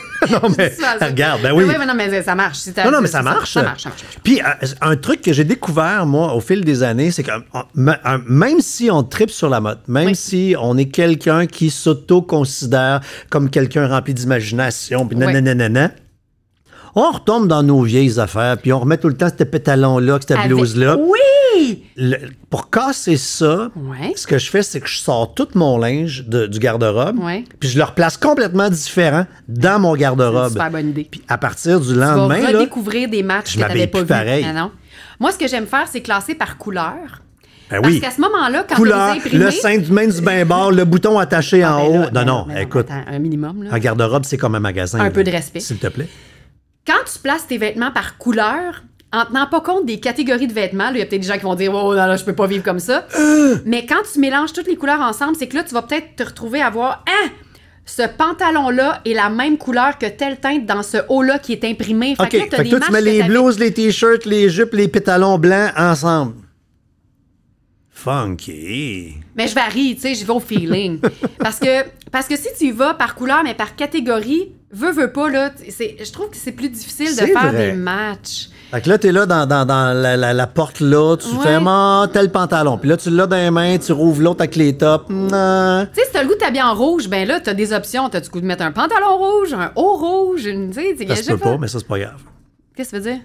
Non, mais regarde, ben, ben oui. mais non, mais ça marche. non, mais ça, marche. ça marche. Puis, euh, un truc que j'ai découvert, moi, au fil des années, c'est que euh, euh, même si on tripe sur la mode, même si on est quelqu'un qui s'auto-considère comme quelqu'un rempli d'imagination, puis nanana on retombe dans nos vieilles affaires, puis on remet tout le temps ce pétalon-là, cette blouse-là. Oui! pour casser ça, ce que je fais, c'est que je sors tout mon linge du garde-robe, puis je le replace complètement différent dans mon garde-robe. super bonne idée. Puis à partir du lendemain. Tu vas redécouvrir des matchs que t'avais pas plus pareil. non. Moi, ce que j'aime faire, c'est classer par couleur. Ben oui. Parce qu'à ce moment-là, quand Couleur, le sein du main du bain bord, le bouton attaché ah, en ben haut. non, non, écoute. un minimum. Là. Un garde-robe, c'est comme un magasin. Un peu de respect. S'il te plaît. Quand tu places tes vêtements par couleur, en tenant pas compte des catégories de vêtements, il y a peut-être des gens qui vont dire Oh, non, là, je peux pas vivre comme ça. Euh! Mais quand tu mélanges toutes les couleurs ensemble, c'est que là, tu vas peut-être te retrouver à voir Hein, ce pantalon-là est la même couleur que telle teinte dans ce haut-là qui est imprimé. Fait tu mets les blouses, les t-shirts, les jupes, les pétalons blancs ensemble funky. Mais je varie, tu sais, je vais au feeling. parce, que, parce que si tu y vas par couleur, mais par catégorie, veux, veux pas, là, je trouve que c'est plus difficile de faire des matchs. Fait que là, t'es là dans, dans, dans la, porte là, tu fais ah, tel pantalon. Puis là, tu l'as dans les mains, tu rouvres l'autre avec les tops. Mm. Ah. Tu sais, si t'as le goût de t'habiller en rouge, ben là, t'as des options. T'as du coup de mettre un pantalon rouge, un haut rouge, une. sais, t'sais, ça se peut pas, mais ça, c'est pas grave. Qu'est-ce que ça veut dire?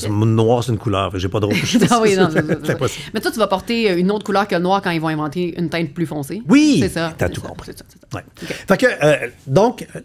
Parce noir, c'est une couleur. J'ai pas de rouge. Mais toi, tu vas porter une autre couleur que le noir quand ils vont inventer une teinte plus foncée. Oui! C'est ça. tout compris. Fait que, euh, donc, euh,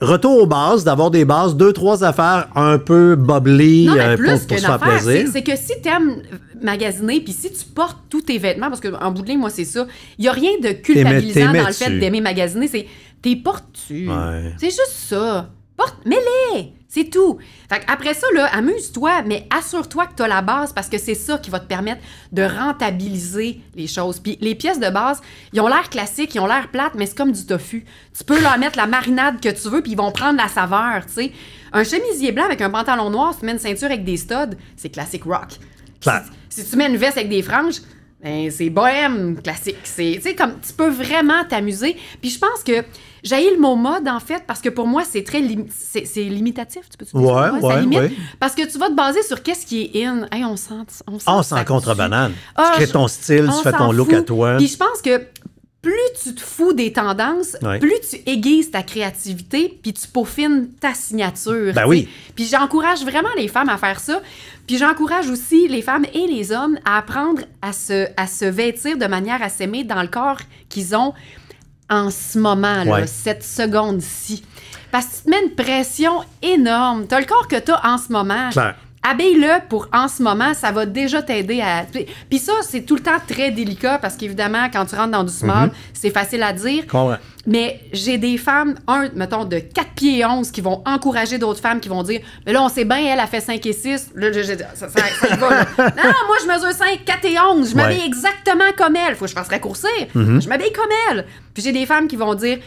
retour aux bases, d'avoir des bases, deux, trois affaires un peu boblées euh, plus pour, se faire plaisir. C'est que si tu aimes magasiner, puis si tu portes tous tes vêtements, parce qu'en bout de ligne, moi, c'est ça, il n'y a rien de culpabilisant dans le fait d'aimer magasiner. C'est t'es portes-tu. C'est juste ça. Porte, les C'est tout. Fait après ça, amuse-toi, mais assure-toi que tu as la base parce que c'est ça qui va te permettre de rentabiliser les choses. Puis les pièces de base, ils ont l'air classiques, ils ont l'air plates, mais c'est comme du tofu. Tu peux leur mettre la marinade que tu veux, puis ils vont prendre la saveur, tu sais. Un chemisier blanc avec un pantalon noir, si tu mets une ceinture avec des studs, c'est classique rock. si tu mets une veste avec des franges, ben, c'est bohème classique. C'est, tu comme tu peux vraiment t'amuser. Puis je pense que j'ai le mot mode, en fait, parce que pour moi, c'est très c'est, limitatif. Tu peux ouais, ouais, Parce que tu vas te baser sur qu'est-ce qui est in. on sent. On sent, ah, on sent contre-banane. tu ah, crées ton style, tu fais ton look à toi. Puis je pense que plus tu te fous des tendances, plus tu aiguises ta créativité, puis tu peaufines ta signature. Ben oui. Puis j'encourage vraiment les femmes à faire ça. Puis j'encourage aussi les femmes et les hommes à apprendre à se, à se vêtir de manière à s'aimer dans le corps qu'ils ont en ce moment, cette seconde-ci. Parce que tu te mets une pression énorme. Tu as le corps que tu as en ce moment abeille le pour en ce moment, ça va déjà t'aider à. Puis ça, c'est tout le temps très délicat parce qu'évidemment, quand tu rentres dans du small, mhm. c'est facile à dire. Mais j'ai des femmes, un, mettons, de 4 pieds et 11 qui vont encourager d'autres femmes qui vont dire Mais là, on sait bien, elle a fait 5 et 6. Là, je, je, ça, ça, va, Non, moi, je mesure 5, 4 et 11. Je m'habille exactement comme elle. Faut que je fasse raccourcir. Mm-hmm. Je m'habille comme elle. Puis j'ai des femmes qui vont dire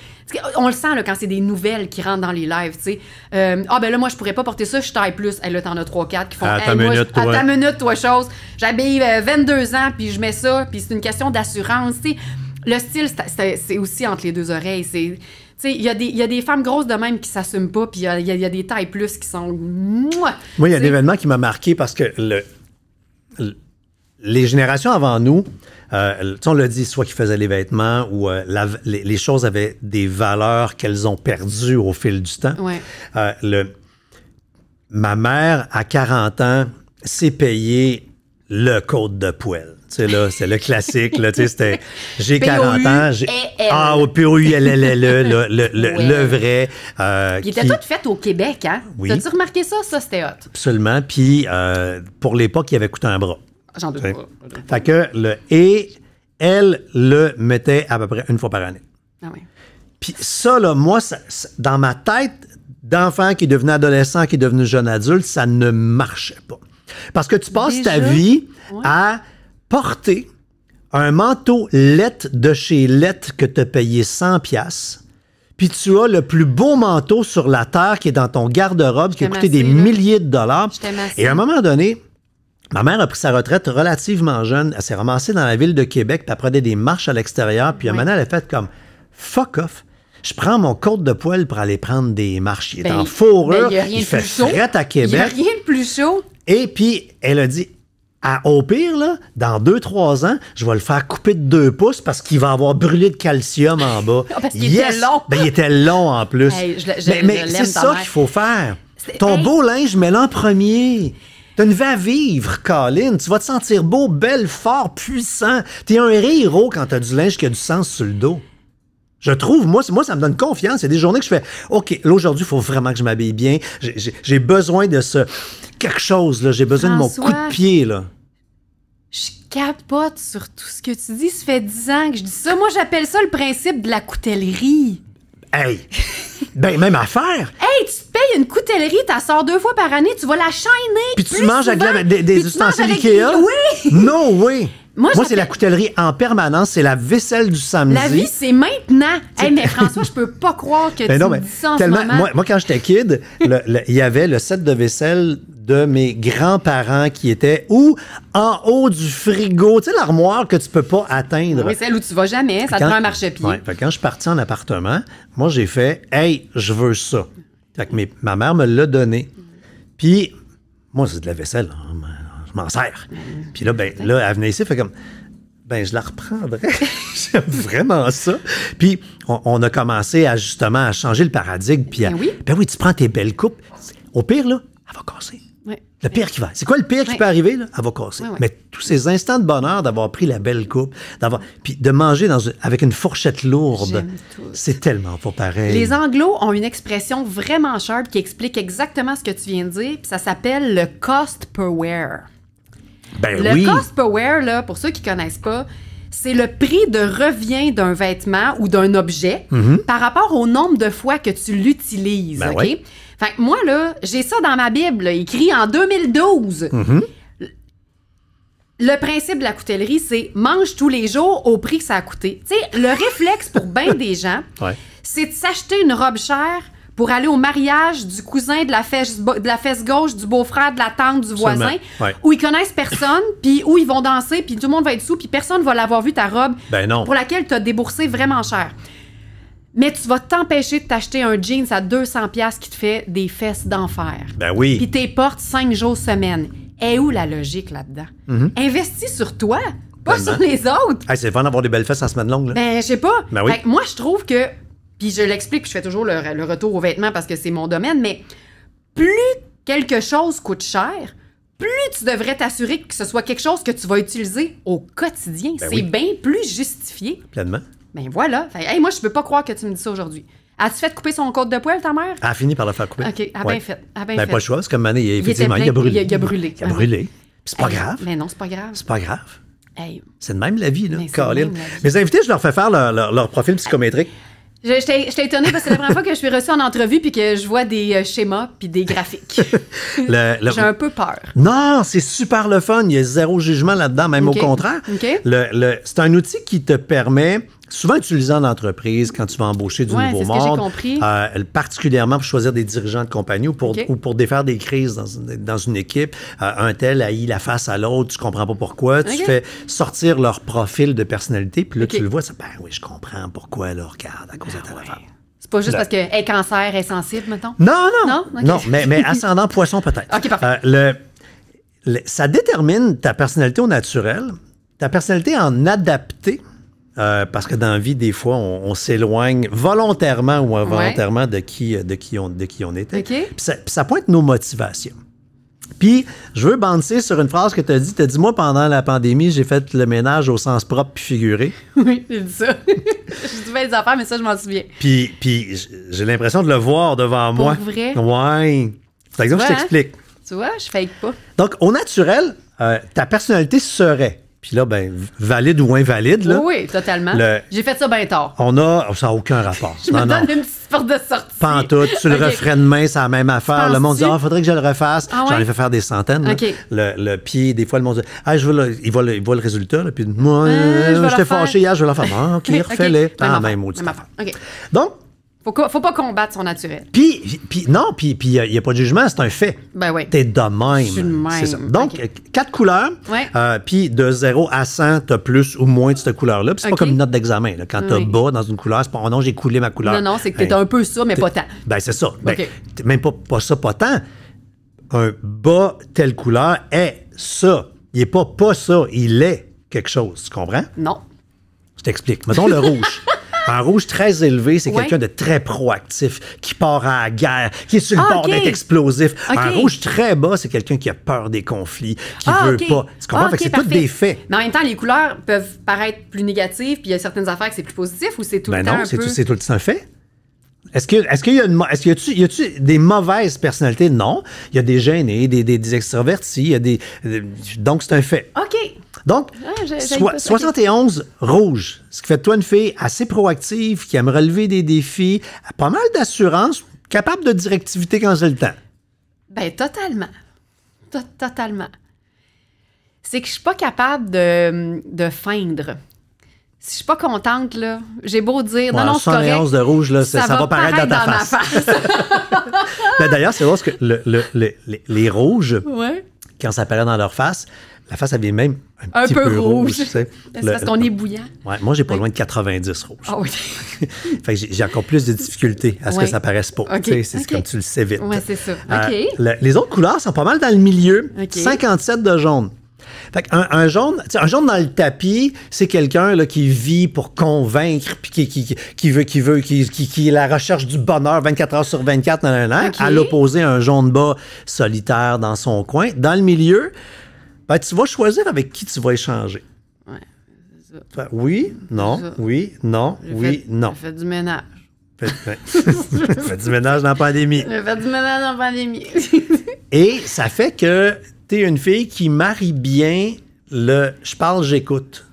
On le sent là, quand c'est des nouvelles qui rentrent dans les lives. tu sais. Euh, ah, ben là, moi, je pourrais pas porter ça, je taille plus. Elle, là, t'en as 3-4 qui font À ta minute, toi. À ta minute, toi, chose. J'habille 22 euh, ans, puis je mets ça, puis c'est une question d'assurance. tu sais le style, c'est aussi entre les deux oreilles. C'est il y, y, a des femmes grosses de même qui s'assument pas, puis il y, a, des tailles plus qui sont. Moi, il y a un événement qui m'a marqué parce que le, les générations avant nous, euh, on l'a dit, soit qu'ils faisaient les vêtements ou euh, les, choses avaient des valeurs qu'elles ont perdues au fil du temps. Euh, le, ma mère, à 40 ans, s'est payée le code de poêle. C'est là, c'est le classique. Là, c'était, j'ai 40 ans. ah, au p u l l e, le, le, vrai. Euh, il était tout fait au Québec, hein? T'as-tu remarqué ça? Ça, c'était hot. Absolument. Puis, euh, pour l'époque, il avait coûté un bras. J'en doute pas. Fait que le et, elle le mettait à peu près une fois par année. Ah Puis ça, là, moi, dans ma tête d'enfant qui est devenu adolescent, qui est devenu jeune adulte, ça ne marchait pas. Parce que tu passes ta vie à porter un manteau lettre de chez lettre que tu as payé 100 pièces. Puis tu as le plus beau manteau sur la terre qui est dans ton garde-robe, qui a coûté des milliers de dollars. Et à un moment donné, ma mère a pris sa retraite relativement jeune. Elle s'est ramassée dans la ville de Québec, puis elle des marches à l'extérieur. Puis à un moment, elle a fait comme fuck off. Je prends mon côte de poêle pour aller prendre des marches. Il est ben, en fourrure. Ben, il fait à Québec. Il a rien de plus chaud. Et puis, elle a dit au pire, dans deux trois ans, je vais le faire couper de deux pouces parce qu'il va avoir brûlé de calcium en bas. Il ah, parce qu'il était long. Ben, il était long en plus. mais, c'est ça qu'il faut faire. Ton beau linge, mets-le en premier. Tu une à vivre, Colin. Tu vas te sentir beau, belle, fort, puissant. Tu T'es un héros quand as du linge qui a du sens sur le dos. Je trouve, moi, moi, ça me donne confiance. Il y a des journées que je fais, OK, là, aujourd'hui, il faut vraiment que je m'habille bien. J'ai besoin de ce quelque chose, là. J'ai besoin de mon coup de pied, là. Je capote sur tout ce que tu dis. Ça fait dix ans que je dis ça. Moi, j'appelle ça le principe de la coutellerie. Hey! ben, même affaire! Hey, tu payes une coutellerie, t'as sors deux fois par année, tu vas la chaîner! Puis tu manges avec des, ustensiles Ikea? Oui! non, oui! Moi, c'est la coutellerie en permanence, c'est la vaisselle du samedi. La vie, c'est maintenant. Hey, mais François, je peux pas croire que ben tu dis ça en Moi, moi quand j'étais kid, il y avait le set de vaisselle de mes grands-parents qui étaient ou en haut du frigo, tu sais, l'armoire que tu peux pas atteindre. Oui, celle où tu vas jamais, ça te prend un marchepied. quand je suis parti en appartement, moi, j'ai fait Hey, je veux ça. Fait ma mère me l'a donné. Puis, moi, c'est de la vaisselle. Hein, je m'en sers. Puis là, ben, là, elle venait ici, fait comme ben je la reprendrai J'aime vraiment ça. Puis on, a commencé à justement à changer le paradigme. Puis ben oui. ben oui, tu prends tes belles coupes. Au pire, là, elle va casser. Le pire qui va. C'est quoi le pire qui peut arriver? Là? Elle va casser. Mais tous ces instants de bonheur d'avoir pris la belle coupe, d'avoir puis de manger avec une fourchette lourde, c'est tellement pas pareil. Les Anglo ont une expression vraiment sharp qui explique exactement ce que tu viens de dire, puis ça s'appelle le cost per wear. Ben le cost per wear, là, pour ceux qui connaissent pas, c'est le prix de revient d'un vêtement ou d'un objet mhm. par rapport au nombre de fois que tu l'utilises. Ben moi, là, j'ai ça dans ma Bible, écrit en 2012. Mm-hmm. Le principe de la coutellerie, c'est mange tous les jours au prix que ça a coûté. Tu sais, le réflexe pour bien des gens, c'est de s'acheter une robe chère pour aller au mariage du cousin, de la fesse, de la fesse gauche, du beau-frère, de la tante, du voisin, où ils connaissent personne, puis où ils vont danser, puis tout le monde va être sous, puis personne va l'avoir vu ta robe ben pour laquelle tu as déboursé vraiment cher mais tu vas t'empêcher de t'acheter un jeans à 200$ qui te fait des fesses d'enfer. Ben oui. Puis tes porte 5 jours semaine. Et eh, où la logique là-dedans? Mhm. Investis sur toi, pas sur les autres. Hey, c'est fun d'avoir des belles fesses en semaine longue. Là. Ben, je sais pas. Ben moi, je trouve que. Puis je l'explique, puis je fais toujours le, retour aux vêtements parce que c'est mon domaine, mais plus quelque chose coûte cher, plus tu devrais t'assurer que ce soit quelque chose que tu vas utiliser au quotidien. Ben c'est bien plus justifié. Pleinement. Ben voilà. Fait, moi, je peux pas croire que tu me dis ça aujourd'hui. As-tu fait couper son côte de poêle, ta mère? Elle a fini par la faire couper. OK, Elle a bien fait. ben, fait. pas le choix, parce que Mané, il, a brûlé. Il a, brûlé. Il a brûlé. c'est pas grave. Mais non, c'est pas grave. C'est pas grave. Hey. C'est de même la vie, là, Caroline. Mes invités, je leur fais faire leur, profil psychométrique. t'ai étonné parce que c'est la première fois que je suis reçue en entrevue puis que je vois des euh, schémas puis des graphiques. J'ai un peu peur. Non, c'est super le fun. Il y a zéro jugement là-dedans, même au contraire. c'est un outil qui te permet souvent utilisé en entreprise quand tu vas embaucher du nouveau monde, euh, particulièrement pour choisir des dirigeants de compagnie ou pour, défaire des crises dans, une, équipe. Euh, un tel haït la face à l'autre, tu comprends pas pourquoi. Tu fais sortir leur profil de personnalité, puis là, tu le vois, ça ben oui, je comprends pourquoi, là, regarde, à cause de ben ta C'est pas juste parce qu'elle est cancer, elle est sensible, mettons? Non, non. Non, non mais, mais ascendant poisson, peut-être. OK, parfait. Euh, le, ça détermine ta personnalité au naturel, ta personnalité en adapté euh, parce que dans la vie, des fois, on, s'éloigne volontairement ou involontairement de, qui, euh, de, qui on, de qui on était. Puis ça, pointe nos motivations. Puis, je veux bouncer sur une phrase que tu as dit. Tu as dit, moi, pendant la pandémie, j'ai fait le ménage au sens propre puis figuré. Oui, j'ai dit ça. Je fait des affaires, mais ça, je m'en souviens. Puis, puis j'ai l'impression de le voir devant moi. vrai? Ouais. Par exemple, je t'explique. Hein? Tu vois, je fake pas. Donc, au naturel, euh, ta personnalité serait puis là, ben, valide ou invalide. Là, oui, totalement. J'ai fait ça bien tard. On a. Ça n'a aucun rapport. je non, me donne une petite porte de sortie. Pas Tu le okay. referais demain, c'est la même affaire. Le monde dit Ah, faudrait que je le refasse. Ah J'en ai fait faire des centaines. Le, pied, des fois, le monde dit Ah, je veux il, voit le, résultat. Là, puis, moi, ah, je j'étais euh, fâché hier, je vais le faire. Ah, OK, refais-les. Ah, même, même, même affaire. Donc, faut, faut pas combattre son naturel. Puis, non, puis il n'y a, pas de jugement, c'est un fait. Ben oui. T'es de même. ça. Donc, euh, quatre couleurs. Euh, puis de 0 à 100, t'as plus ou moins de cette couleur-là. c'est pas comme une note d'examen. Quand t'as bas dans une couleur, c'est pas oh non, j'ai coulé ma couleur. Non, non, c'est que tu es un peu ça, mais pas tant. Ben c'est ça. Ben, même pas, ça, pas tant. Un bas, telle couleur, est ça. Il est pas pas ça, il est quelque chose. Tu comprends? Non. Je t'explique. Mettons le rouge. Un rouge très élevé, c'est quelqu'un de très proactif, qui part à la guerre, qui est sur le ah, bord d'être explosif. Un rouge très bas, c'est quelqu'un qui a peur des conflits, qui ne ah, veut pas. Tu comprends? Ah, c'est tout des faits. Mais en même temps, les couleurs peuvent paraître plus négatives, puis il y a certaines affaires que c'est plus positif ou c'est tout le ben temps. non, c'est tout, tout, le temps fait. Est-ce qu'il est y a, -ce -tu, des mauvaises personnalités? Non. Il y a des gênés, des, des, extravertis, des, donc, c'est un fait. OK. Donc, 71 ah, rouge, ce qui fait de toi une fille assez proactive, qui aime relever des défis, pas mal d'assurance, capable de directivité quand j'ai le temps. Ben, totalement. totalement. C'est que je suis pas capable de feindre si je suis pas contente, là, j'ai beau dire, dans non, non, c'est correct. de rouge, là, ça, va, paraître, dans ta face. Ma face. Ben, d'ailleurs, c'est vrai que les, rouges, quand ça apparaît dans leur face, la face, elle vient même un, petit peu, peu rouge. c'est parce qu'on est bouillant. Ouais, moi, j'ai pas loin de 90 rouges. Ah fait j'ai encore plus de difficultés à ce que ça paraisse pas. C'est comme tu le sais vite. Oui, c'est ça. Euh, les autres couleurs sont pas mal dans le milieu. 57 de jaune un, jaune, un dans le tapis, c'est quelqu'un qui vit pour convaincre, puis qui, qui, qui, veut, qui veut, qui, qui, est la recherche du bonheur 24 heures sur 24, dans à l'opposé, un jaune bas solitaire dans son coin. Dans le milieu, ben, tu vas choisir avec qui tu vas échanger. Oui, ça. Oui, non, oui, non, oui, fait, non. Fais du ménage. Fais ben, du ménage dans la pandémie. Fais du ménage dans la pandémie. Et ça fait que tu es une fille qui marie bien le je parle, j'écoute.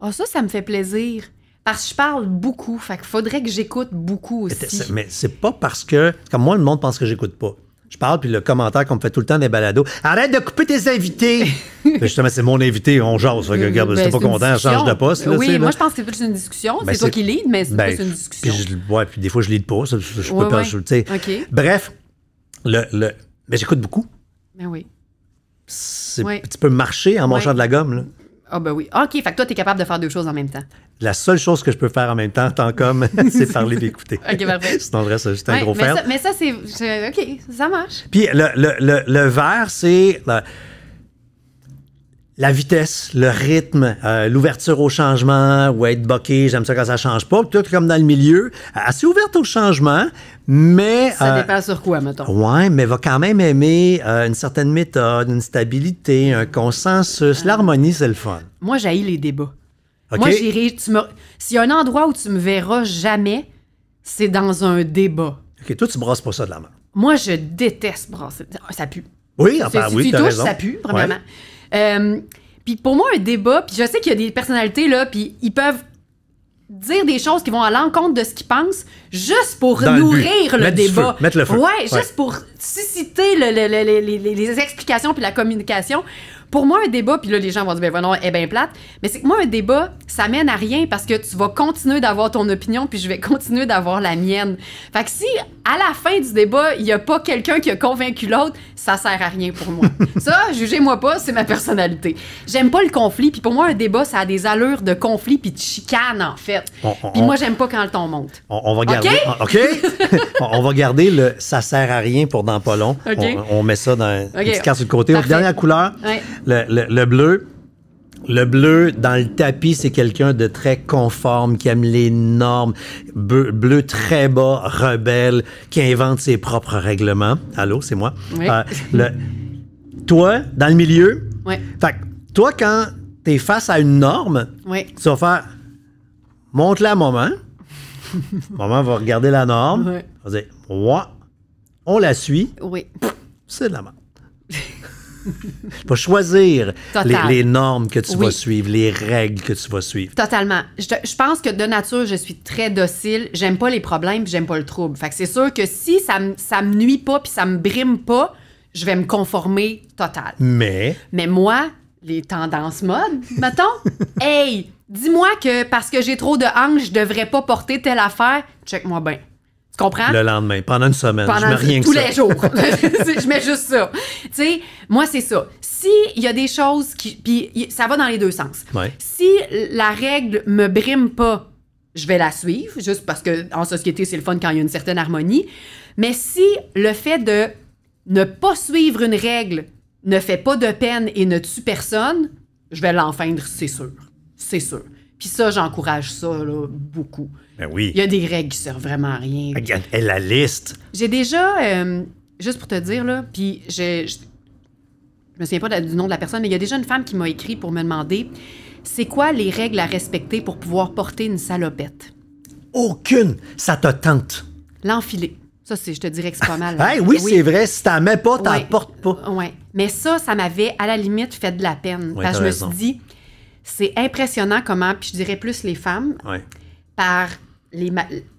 Ah, ça, ça me fait plaisir. Parce que je parle beaucoup. Fait qu'il faudrait que j'écoute beaucoup aussi. Mais c'est pas parce que. Comme moi, le monde pense que j'écoute pas. Je parle, puis le commentaire qu'on me fait tout le temps des balados. Arrête de couper tes invités! justement, c'est mon invité, on jase. Fait ben, pas content, change de poste. oui, moi, je pense que c'est plus une discussion. Ben, c'est toi qui lead, mais c'est ben, plus une discussion. Puis je, puis des fois, je lead pas. Je, peux Pas, insulter. Bref, le, le mais j'écoute beaucoup. Ben oui. Tu peux marcher en mangeant de la gomme, là. Ah, ben oui. Ah, OK, fait que toi, tu es capable de faire deux choses en même temps. La seule chose que je peux faire en même temps, tant qu'homme, c'est parler d'écouter. OK, parfait. Sinon, le reste, c'est juste un gros mais mais ça, c'est. OK, ça marche. Puis le, le, le, le verre, c'est. Euh, la vitesse, le rythme, euh, l'ouverture au changement, ou être j'aime ça quand ça change pas, tout comme dans le milieu, assez ouverte au changement, mais... Ça euh, dépend sur quoi, mettons. Oui, mais va quand même aimer euh, une certaine méthode, une stabilité, un consensus, ah. l'harmonie, c'est le fun. Moi, j'haïs les débats. Moi, j'irai... S'il y a un endroit où tu me verras jamais, c'est dans un débat. OK, toi, tu brasses pas ça de la main. Moi, je déteste brasser. Ça pue. Oui, ah enfin, oui, tu as ça pue, premièrement. Euh, puis pour moi, un débat, puis je sais qu'il y a des personnalités, là, puis ils peuvent dire des choses qui vont à l'encontre de ce qu'ils pensent juste pour nourrir le, débat. mettre le feu. Ouais, juste pour susciter les, les, explications puis la communication. Pour moi, un débat, puis là, les gens vont dire, ben, est bien plate, mais c'est que moi, un débat, ça mène à rien parce que tu vas continuer d'avoir ton opinion, puis je vais continuer d'avoir la mienne. Fait que si, à la fin du débat, il n'y a pas quelqu'un qui a convaincu l'autre, ça sert à rien pour moi. ça, jugez-moi pas, c'est ma personnalité. J'aime pas le conflit, puis pour moi, un débat, ça a des allures de conflit puis de chicane, en fait. puis moi, j'aime pas quand le ton monte. On, va garder. OK? on, va garder le ça sert à rien pour dans pas long. On, met ça dans. un une côté. Dernière couleur le, le, bleu, le bleu dans le tapis, c'est quelqu'un de très conforme, qui aime les normes, bleu, très bas, rebelle, qui invente ses propres règlements. Allô, c'est moi. Euh, toi, dans le milieu, toi, quand tu es face à une norme, oui. tu vas faire monte-la à maman. maman va regarder la norme. Va dire, on la suit. Oui. C'est de la merde. tu vas choisir les, normes que tu vas suivre, les règles que tu vas suivre. Totalement. Je, pense que de nature, je suis très docile. J'aime pas les problèmes, j'aime pas le trouble. Fait c'est sûr que si ça, me nuit pas puis ça me brime pas, je vais me conformer total. Mais. Mais moi, les tendances mode, mettons, hey, dis-moi que parce que j'ai trop de hanches, je devrais pas porter telle affaire. Check-moi bien. Tu comprends? Le lendemain, pendant une semaine. je mets rien que ça. les jours. je mets juste ça. moi, c'est ça. S'il y a des choses qui. Puis ça va dans les deux sens. Si la règle me brime pas, je vais la suivre, juste parce que en société, c'est le fun quand il y a une certaine harmonie. Mais si le fait de ne pas suivre une règle ne fait pas de peine et ne tue personne, je vais l'enfeindre, c'est sûr. C'est sûr. Puis ça, j'encourage ça là, beaucoup. Ben oui. Il y a des règles qui servent vraiment à rien. Ah, la liste. J'ai déjà, euh, juste pour te dire, là, puis je, je, me souviens pas du nom de la personne, mais il y a déjà une femme qui m'a écrit pour me demander c'est quoi les règles à respecter pour pouvoir porter une salopette? Aucune! Ça te tente. L'enfiler. Ça, je te dirais que c'est pas mal. Hein. oui, c'est vrai. Si t'en mets pas, t'en portes pas. Oui. Mais ça, ça m'avait, à la limite, fait de la peine. parce que je me suis dit, c'est impressionnant comment, puis je dirais plus les femmes, par les.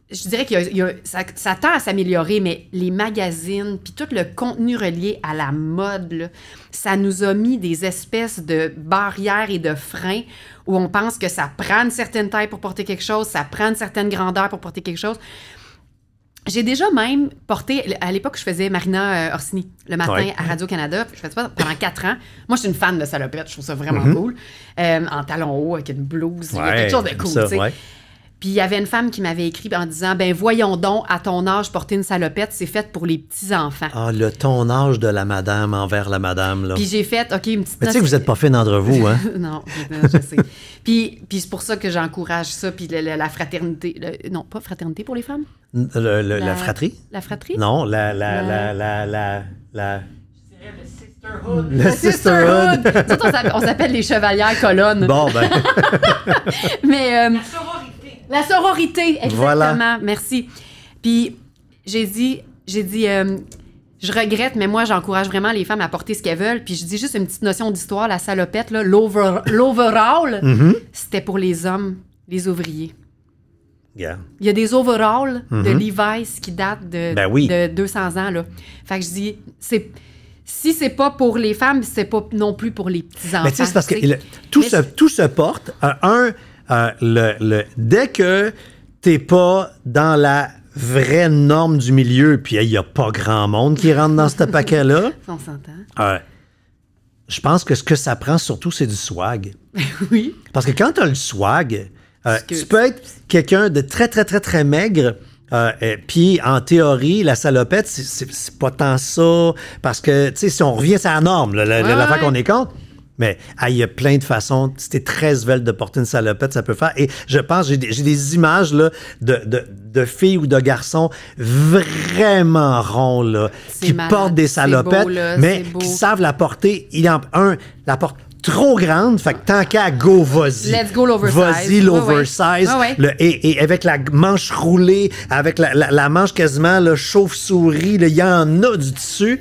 Je dirais que ça, tend à s'améliorer, mais les magazines, puis tout le contenu relié à la mode, ça nous a mis des espèces de barrières et de freins où on pense que ça prend une certaine taille pour porter quelque chose, ça prend une certaine grandeur pour porter quelque chose. J'ai déjà même porté, à l'époque, je faisais Marina euh, Orsini le matin à Radio-Canada. Je faisais ça pendant quatre ans. Moi, je suis une fan de salopette. Je trouve ça vraiment mhm. cool. Euh, en talon haut avec une blouse. de cool, puis il y avait une femme qui m'avait écrit en disant ben voyons donc à ton âge porter une salopette c'est fait pour les petits enfants. Ah le ton âge de la madame envers la madame là. Puis j'ai fait ok une petite. Mais tu sais que vous êtes pas fait entre vous hein. non je sais. puis, puis c'est pour ça que j'encourage ça puis la, fraternité non pas fraternité pour les femmes. la, fratrie. La fratrie. Non la la la la la. Le sisterhood. on s'appelle les chevalières colonnes. Bon, ben. Mais. Euh, la sororité, exactement. Voilà. Merci. Puis j'ai dit, j'ai dit, euh, je regrette, mais moi, j'encourage vraiment les femmes à porter ce qu'elles veulent. Puis je dis juste une petite notion d'histoire, la salopette, l'overall, mhm. c'était pour les hommes, les ouvriers. Il y a des overalls de mhm. Levi's qui datent de, ben de 200 ans. Là. Fait que je dis, c'est si c'est pas pour les femmes, c'est pas non plus pour les petits enfants. Mais c'est parce que tout, se, tout se porte. Euh, un, euh, le, dès que t'es pas dans la vraie norme du milieu, puis il n'y a pas grand monde qui rentre dans ce paquet-là. je pense que ce que ça prend surtout, c'est du swag. oui. Parce que quand tu as le swag, euh, tu peux être quelqu'un de très, très, très, très maigre. Euh, puis en théorie, la salopette, c'est pas tant ça. Parce que, tu sais, si on revient à la norme, la, fois qu'on est contre, mais ah, il y a plein de façons. C'était très svelte de porter une salopette, ça peut faire. Et je pense, j'ai des, des, images là, de, de, de, filles ou de garçons vraiment ronds là, qui portent des salopettes, mais qui savent la porter. Il y en, un, la porte trop grande. Fait que tant qu'à go, vas-y. Let's go l'oversize. Vas-y l'oversize. et, avec la manche roulée, avec la, la, manche quasiment le chauve-souris, il y en a du dessus.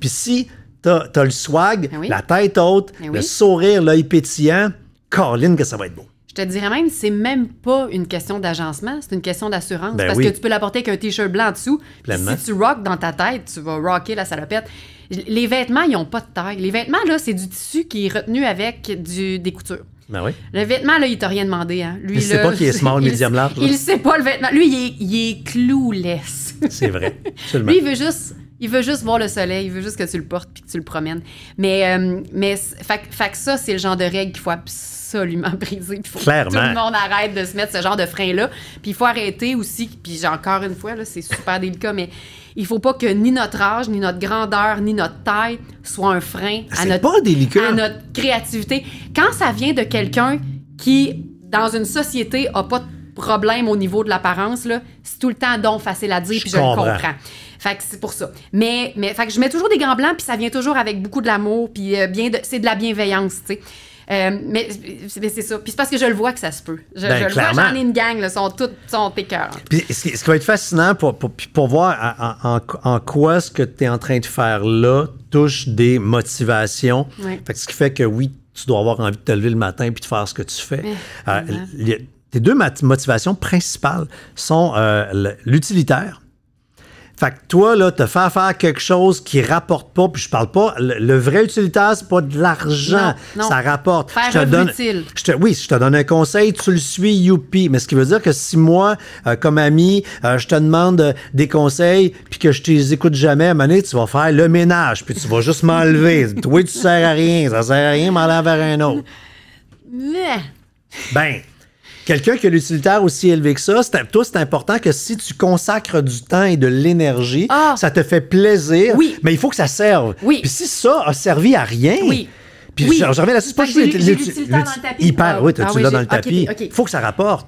Puis si t'as as le swag, ben la tête haute, ben le sourire, l'œil pétillant. Caroline, que ça va être beau. Je te dirais même, c'est même pas une question d'agencement, c'est une question d'assurance. Ben parce que tu peux l'apporter avec un t-shirt blanc en dessous. Si tu rock dans ta tête, tu vas rocker la salopette. Les vêtements, ils n'ont pas de taille. Les vêtements, là, c'est du tissu qui est retenu avec des coutures. Le vêtement, là, il t'a rien demandé. Hein. il sait pas qu'il est small, medium, large. Il sait pas le vêtement. Lui, il est, il clouless. C'est vrai. Lui, il veut juste il veut juste voir le soleil, il veut juste que tu le portes puis que tu le promènes. Mais, euh, mais fait, que ça, c'est le genre de règle qu'il faut absolument briser. tout le monde arrête de se mettre ce genre de frein-là. Puis il faut arrêter aussi, puis encore une fois, c'est super délicat, mais il faut pas que ni notre âge, ni notre grandeur, ni notre taille soit un frein à notre, créativité. Quand ça vient de quelqu'un qui, dans une société, a pas de problème au niveau de l'apparence, c'est tout le temps don facile à dire, puis je le comprends. Fait que c'est pour ça. Mais, mais fait que je mets toujours des gants blancs, puis ça vient toujours avec beaucoup de l'amour, puis euh, bien c'est de la bienveillance, tu sais. Euh, mais, c'est ça. Puis c'est parce que je le vois que ça se peut. Je, ben, je le vois, j'en ai une gang, là, sont toutes sont cœurs. Puis ce qui, va être fascinant pour, pour, pour voir en, quoi ce que tu es en train de faire là touche des motivations. Fait que ce qui fait que oui, tu dois avoir envie de te lever le matin puis de faire ce que tu fais. Euh, tes deux motivations principales sont l'utilitaire fait que toi, là, te faire faire quelque chose qui rapporte pas, puis je parle pas, le, vrai utilitaire, c'est pas de l'argent. Ça rapporte. Faire je te donne, Je te, oui, je te donne un conseil, tu le suis, youpi. Mais ce qui veut dire que si moi, euh, comme ami, euh, je te demande euh, des conseils, puis que je t'écoute jamais, à un moment tu vas faire le ménage, puis tu vas juste m'enlever. toi, tu sers à rien, ça sert à rien, m'enlever vers un autre. Mais. Ben quelqu'un qui a l'utilitaire aussi élevé que ça, c'est, toi, c'est important que si tu consacres du temps et de l'énergie, ah. ça te fait plaisir, oui. mais il faut que ça serve. Oui. Puis si ça a servi à rien... Oui. Puis oui. je, reviens là-dessus, c'est pas juste Hyper, oui, tu l'as dans le tapis. Il ah faut que ça rapporte.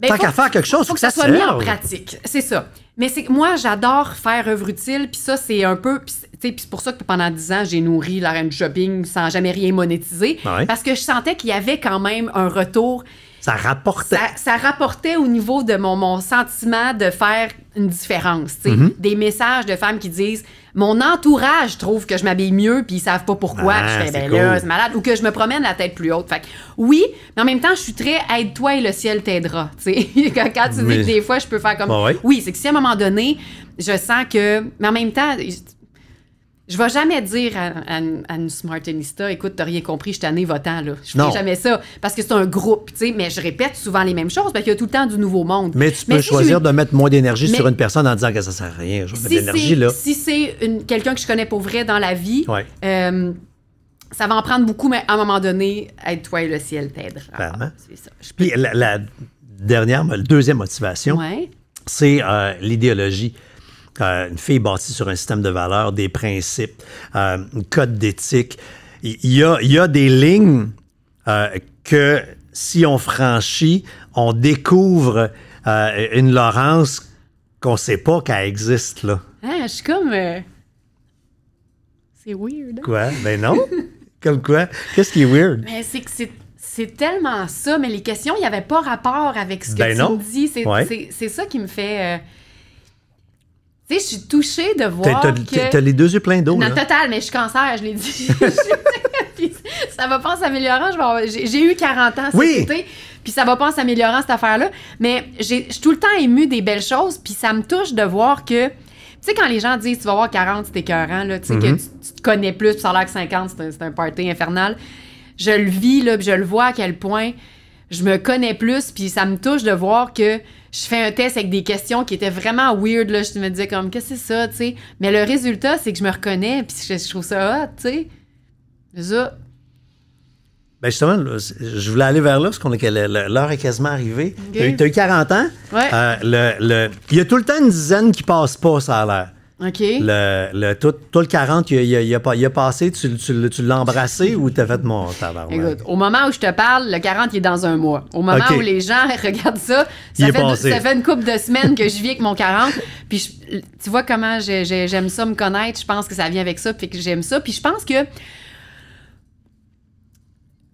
Ben, Tant qu'à faire quelque chose, faut, faut que, ça, soit mis en pratique. C'est ça. Mais c'est moi, j'adore faire œuvre utile, puis ça, c'est un peu. Puis c'est pour ça que pendant 10 ans, j'ai nourri la reine shopping sans jamais rien monétiser. Ah Parce que je sentais qu'il y avait quand même un retour ça rapportait. Ça, rapportait au niveau de mon, mon sentiment de faire une différence. Mm-hmm. Des messages de femmes qui disent Mon entourage trouve que je m'habille mieux, puis ils savent pas pourquoi. Ah, je fais ben malade. Ou que je me promène la tête plus haute. Fait oui, mais en même temps, je suis très aide-toi et le ciel t'aidera. Quand tu dis que des fois, je peux faire comme. Bah oui, c'est que si à un moment donné, je sens que. Mais en même temps, je vais jamais dire à, à, à une smartinista, écoute, t'as rien compris, je t'en ai votant, là. Je fais jamais ça. Parce que c'est un groupe, tu sais, mais je répète souvent les mêmes choses parce qu'il y a tout le temps du nouveau monde. Mais tu peux choisir de mettre moins d'énergie sur une personne en disant que ça sert à rien. si là. Si c'est quelqu'un que je connais pour vrai dans la vie, euh, ça va en prendre beaucoup, mais à un moment donné, aide-toi et le ciel t'aide. Ah, Puis la, dernière, la deuxième motivation, c'est euh, l'idéologie. Euh, une fille bâtie sur un système de valeurs, des principes, euh, un code d'éthique. Il y a, des lignes euh, que si on franchit, on découvre une Laurence qu'on ne sait pas qu'elle existe. Là. Hein, je suis comme... C'est weird. Hein? Quoi? Ben non. comme quoi? Qu'est-ce qui est weird? c'est que c'est tellement ça, mais les questions, il n'y avait pas rapport avec ce que ben tu dis. C'est ça qui me fait. Tu sais, je suis touchée de voir. que... t'as les deux yeux pleins d'eau. Non, total, mais je suis cancer, je l'ai dit. ça va pas en s'améliorant. j'ai, eu 40 ans c'est puis ça va pas en s'améliorant, cette affaire-là. Mais j'ai, je suis tout le temps émue des belles choses, puis ça me touche de voir que. Tu sais, quand les gens disent tu vas avoir 40, c'est écœurant, là, tu sais, que mm-hmm. tu, te connais plus, puis ça a l'air que 50, c'est un, party infernal. Je le vis, là, puis je le vois à quel point je me connais plus, puis ça me touche de voir que je fais un test avec des questions qui étaient vraiment weird. Je me disais comme, qu'est-ce que c'est ça, tu Mais le résultat, c'est que je me reconnais, puis je, trouve ça hot, tu sais. ça. Ben justement, je voulais aller vers là parce qu'on l'heure est quasiment arrivée. Tu as, eu 40 ans. Euh, le, y a tout le temps une dizaine qui passe pas, ça a l'air. OK. Le, le 40, il, a, passé, tu, tu, l'as embrassé ou t'as fait mon tabarnak? Écoute, au moment où je te parle, le 40, il est dans un mois. Au moment où les gens regardent ça, ça, fait, une couple de semaines que je vis avec mon 40. Puis tu vois comment j'aime ça me connaître. Je pense que ça vient avec ça, puis que j'aime ça. Puis je pense que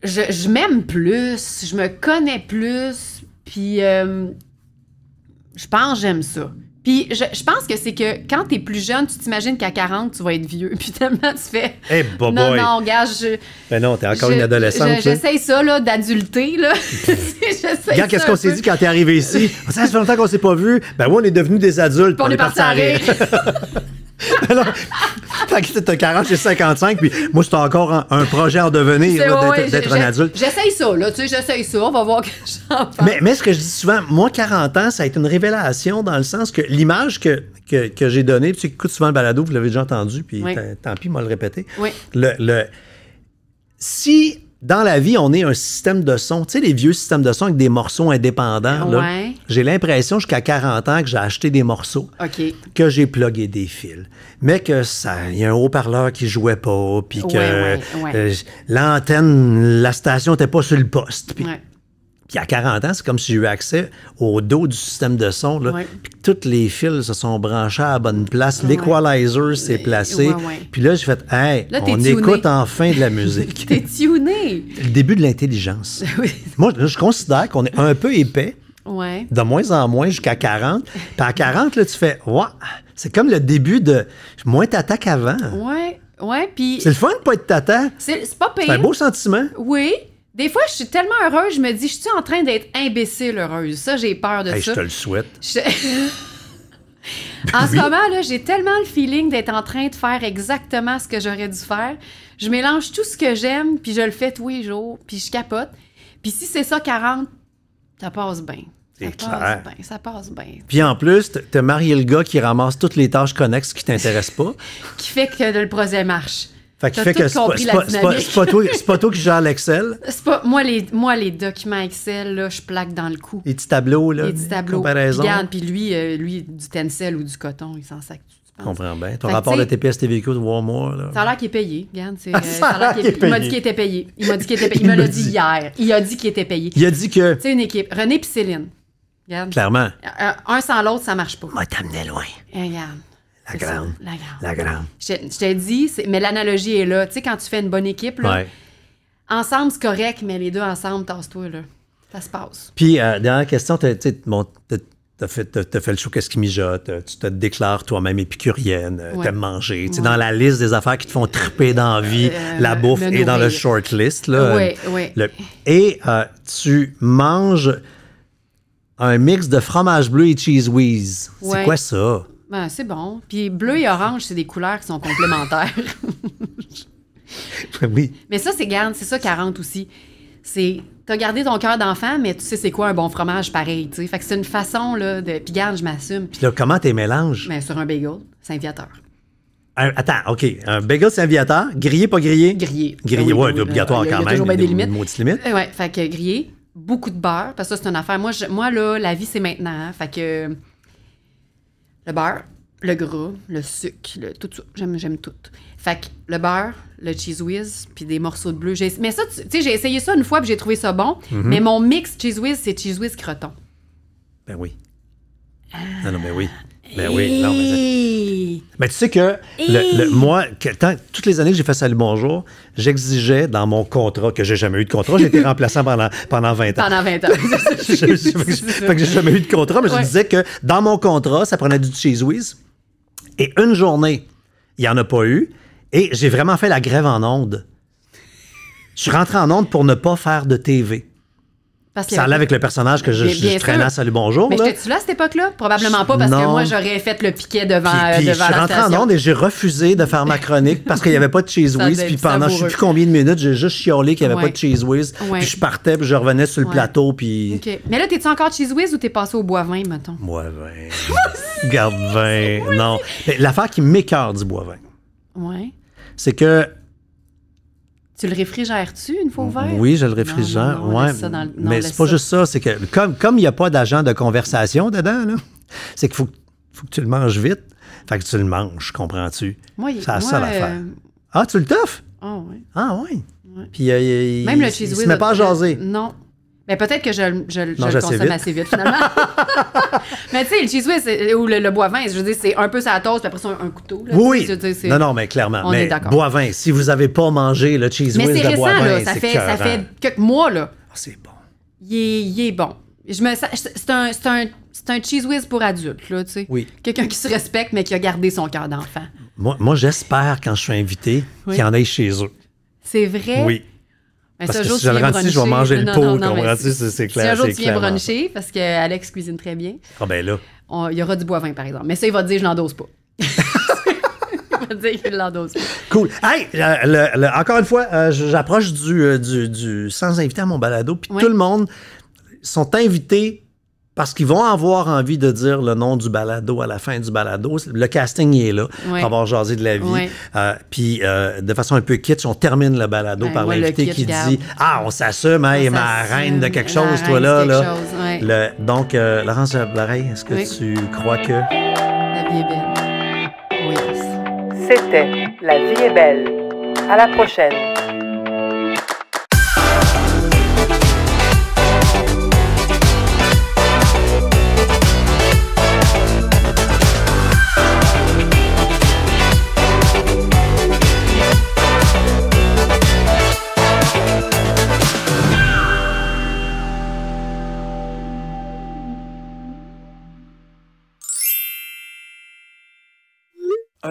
je, m'aime plus, je me connais plus, puis euh, je pense j'aime ça. Puis je, pense que c'est que quand t'es plus jeune, tu t'imagines qu'à 40, tu vas être vieux. Puis tellement tu fais. non, non, regarde, je. Ben non, t'es encore une adolescente. J'essaye ça, là, d'adulter, là. regarde, qu'est-ce qu'on s'est dit quand t'es arrivé ici? Ça fait longtemps qu'on s'est pas vu. Ben oui, on est devenus des adultes. Puis on, est partis à Alors, t'as 40 j'ai 55, puis moi, c'est encore un, projet en devenir d'être un adulte. J'essaye ça, là, tu sais, j'essaye ça, on va voir que j'en parle. Mais, mais ce que je dis souvent, moi, 40 ans, ça a été une révélation dans le sens que l'image que, que, j'ai donnée, tu écoutes souvent le balado, vous l'avez déjà entendu, puis tant pis, moi, le répéter. Oui. Le, le, si dans la vie, on est un système de son. Tu sais, les vieux systèmes de son avec des morceaux indépendants. J'ai l'impression jusqu'à 40 ans que j'ai acheté des morceaux, que j'ai plugué des fils, mais que ça, il y a un haut-parleur qui jouait pas, puis que euh, l'antenne, la station n'était pas sur le poste. Puis à 40 ans, c'est comme si j'ai eu accès au dos du système de son. Là, Puis tous les fils se sont branchés à la bonne place. L'équalizer s'est placé. puis là, j'ai fait Hey, on écoute enfin de la musique. T'es tuné. Le début de l'intelligence. Moi, je considère qu'on est un peu épais. De moins en moins jusqu'à 40. Puis à 40, là, tu fais ouah, C'est comme le début de moins tata qu'avant. Ouais. Ouais, puis. C'est le fun de pas être tata. C'est pas pire. C'est un beau sentiment. Oui, des fois, je suis tellement heureuse, je me dis, je suis en train d'être imbécile heureuse. Ça, j'ai peur de ça. Je te le souhaite. en ben ce moment, là, j'ai tellement le feeling d'être en train de faire exactement ce que j'aurais dû faire. Je mélange tout ce que j'aime, puis je le fais tous les jours, puis je capote. Puis si c'est ça 40, ça passe bien. Ça passe bien, ça passe bien. Puis en plus, t'as marié le gars qui ramasse toutes les tâches connexes qui t'intéressent pas. qui fait que le projet marche c'est pas, toi qui gère l'Excel. Pas, moi, les, moi, les documents Excel, là, je plaque dans le cou. Et petits tableaux, là. Les petits tableaux. Comparaison. Regarde, puis lui, euh, lui, du tencel ou du coton, il s'en sac. Je comprends bien. Ton rapport de TPS TVQ de voir moi. Là. Ça a l'air qu'il est payé. Euh, ça a l'air qu'il, payé. Il m'a dit qu'il était payé. Il m'a dit qu'il était Il, me l'a dit hier. Il a dit qu'il était payé. Il a dit que. Tu sais, une équipe. René puis Céline. Clairement. Euh, un, sans l'autre, ça marche pas. Moi, t'amenais loin. Et regarde. La grande. la grande. Je, t'ai te mais l'analogie est là. Tu sais, quand tu fais une bonne équipe, ensemble, c'est correct, mais les deux ensemble, tasse-toi, là. Ça se passe. Puis, euh, dernière question, tu as fait, le show Qu'est-ce qui mijote, euh, tu te déclares toi-même épicurienne, Tu euh, t'aimes manger. sais Dans la liste des affaires qui te font triper dans la vie, la bouffe est dans le short list. oui, oui. et tu manges un mix de fromage bleu et cheese whiz. C'est quoi ça? Ben, c'est bon. Puis bleu et orange, c'est des couleurs qui sont complémentaires. Ben oui. Mais ça, c'est garde, c'est ça 40 aussi. C'est t'as gardé ton cœur d'enfant, mais tu sais c'est quoi un bon fromage pareil, tu sais. Fait que c'est une façon là de puis garde, je m'assume. Puis là, comment t'es mélanges Ben sur un bagel, Saint-Viateur. attends, OK. Un bagel Saint-Viateur, grillé, pas grillé? Grillé. Grillé, ben oui, ouais, obligatoire quand même. toujours des, limites. limites. ouais, fait que grillé, beaucoup de beurre, parce que ça, c'est une affaire. Moi, moi là, la vie, c'est maintenant. fait que le beurre, le gras, le sucre, le, tout ça. J'aime, j'aime tout. Fait que le beurre, le cheese whiz, puis des morceaux de bleu. J'ai, mais ça, tu sais, j'ai essayé ça une fois, puis j'ai trouvé ça bon. Mhm. Mais mon mix cheese whiz, c'est cheese whiz croton. Ben oui. Ah non, non, ben oui. Ben oui, non, mais. Mais tu sais que le, moi, que, toutes les années que j'ai fait ça le Bonjour, j'exigeais dans mon contrat, que j'ai jamais eu de contrat, j'ai été remplaçant pendant, pendant 20 ans. Pendant 20 ans. fait que j'ai jamais eu de contrat, mais je disais que dans mon contrat, ça prenait du cheese Et une journée, il n'y en a pas eu. Et j'ai vraiment fait la grève en onde. Je suis rentré en onde pour ne pas faire de TV ça allait avec le personnage que je, traînais à Salut Bonjour. Mais étais tu là à cette époque-là? Probablement pas, parce que moi, j'aurais fait le piquet devant, puis, puis, euh, je suis en onde et j'ai refusé de faire ma chronique parce qu'il n'y avait pas de cheese whiz. Puis pendant je ne sais plus combien de minutes, j'ai juste chiolé qu'il n'y avait pas de cheese whiz. Puis je partais, puis je revenais sur le plateau. Puis... Ok. Mais là, t'es-tu encore cheese whiz ou t'es passé au bois vin, mettons? Bois vin. Garde vin. Non. L'affaire qui m'écarte du bois vin. Ouais. C'est que tu le réfrigères-tu une fois ouvert? Oui, je le réfrigère. mais c'est pas juste ça. C'est que comme il n'y a pas d'agent de conversation dedans, c'est qu'il faut, faut, que tu le manges vite. Fait que tu le manges, comprends-tu? C'est ça l'affaire. Euh, ah, tu le toffes? Ah, oui. Ah, oui. Ouais. Puis, euh, Même le cheese il se met pas à euh, jaser. Non, mais peut-être que je, je, le consomme assez vite, finalement. mais tu sais, le cheese whiz ou le, boivin, bois-vin, je veux dire, c'est un peu sa toast, puis après, c'est un, couteau. oui, non, non, mais clairement. mais bois-vin, si vous n'avez pas mangé le cheese whiz de bois ça, fait, ça fait quelques mois, là. Ah, c'est bon. Il est, bon. Je me c'est un, un, un, cheese whiz pour adultes, là, tu sais. Quelqu'un qui se respecte, mais qui a gardé son cœur d'enfant. Moi, moi j'espère, quand je suis invité, qu'il y en ait chez eux. C'est vrai? Oui. Parce que si je le rentre je vais manger le pot, comprends-tu? C'est clair. Si un jour tu viens broncher, parce que Alex cuisine très bien. Ah ben là. Il y aura du bois par exemple. Mais ça, il va te dire je n'endose pas. Il va dire Cool. Hey, le, Cool. encore une fois, euh, j'approche du, euh, sans inviter à mon balado, puis tout le monde sont invités parce qu'ils vont avoir envie de dire le nom du balado à la fin du balado. Le casting est là, pour avoir jasé de la vie. Euh, puis, euh, de façon un peu kitsch, on termine le balado par l'invité qui dit « Ah, on s'assume, et ma reine de quelque chose, toi là. » donc, euh, Laurence est-ce que tu crois que... La vie est belle. Oui. C'était La vie est belle. À la prochaine.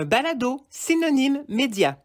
balado synonyme média.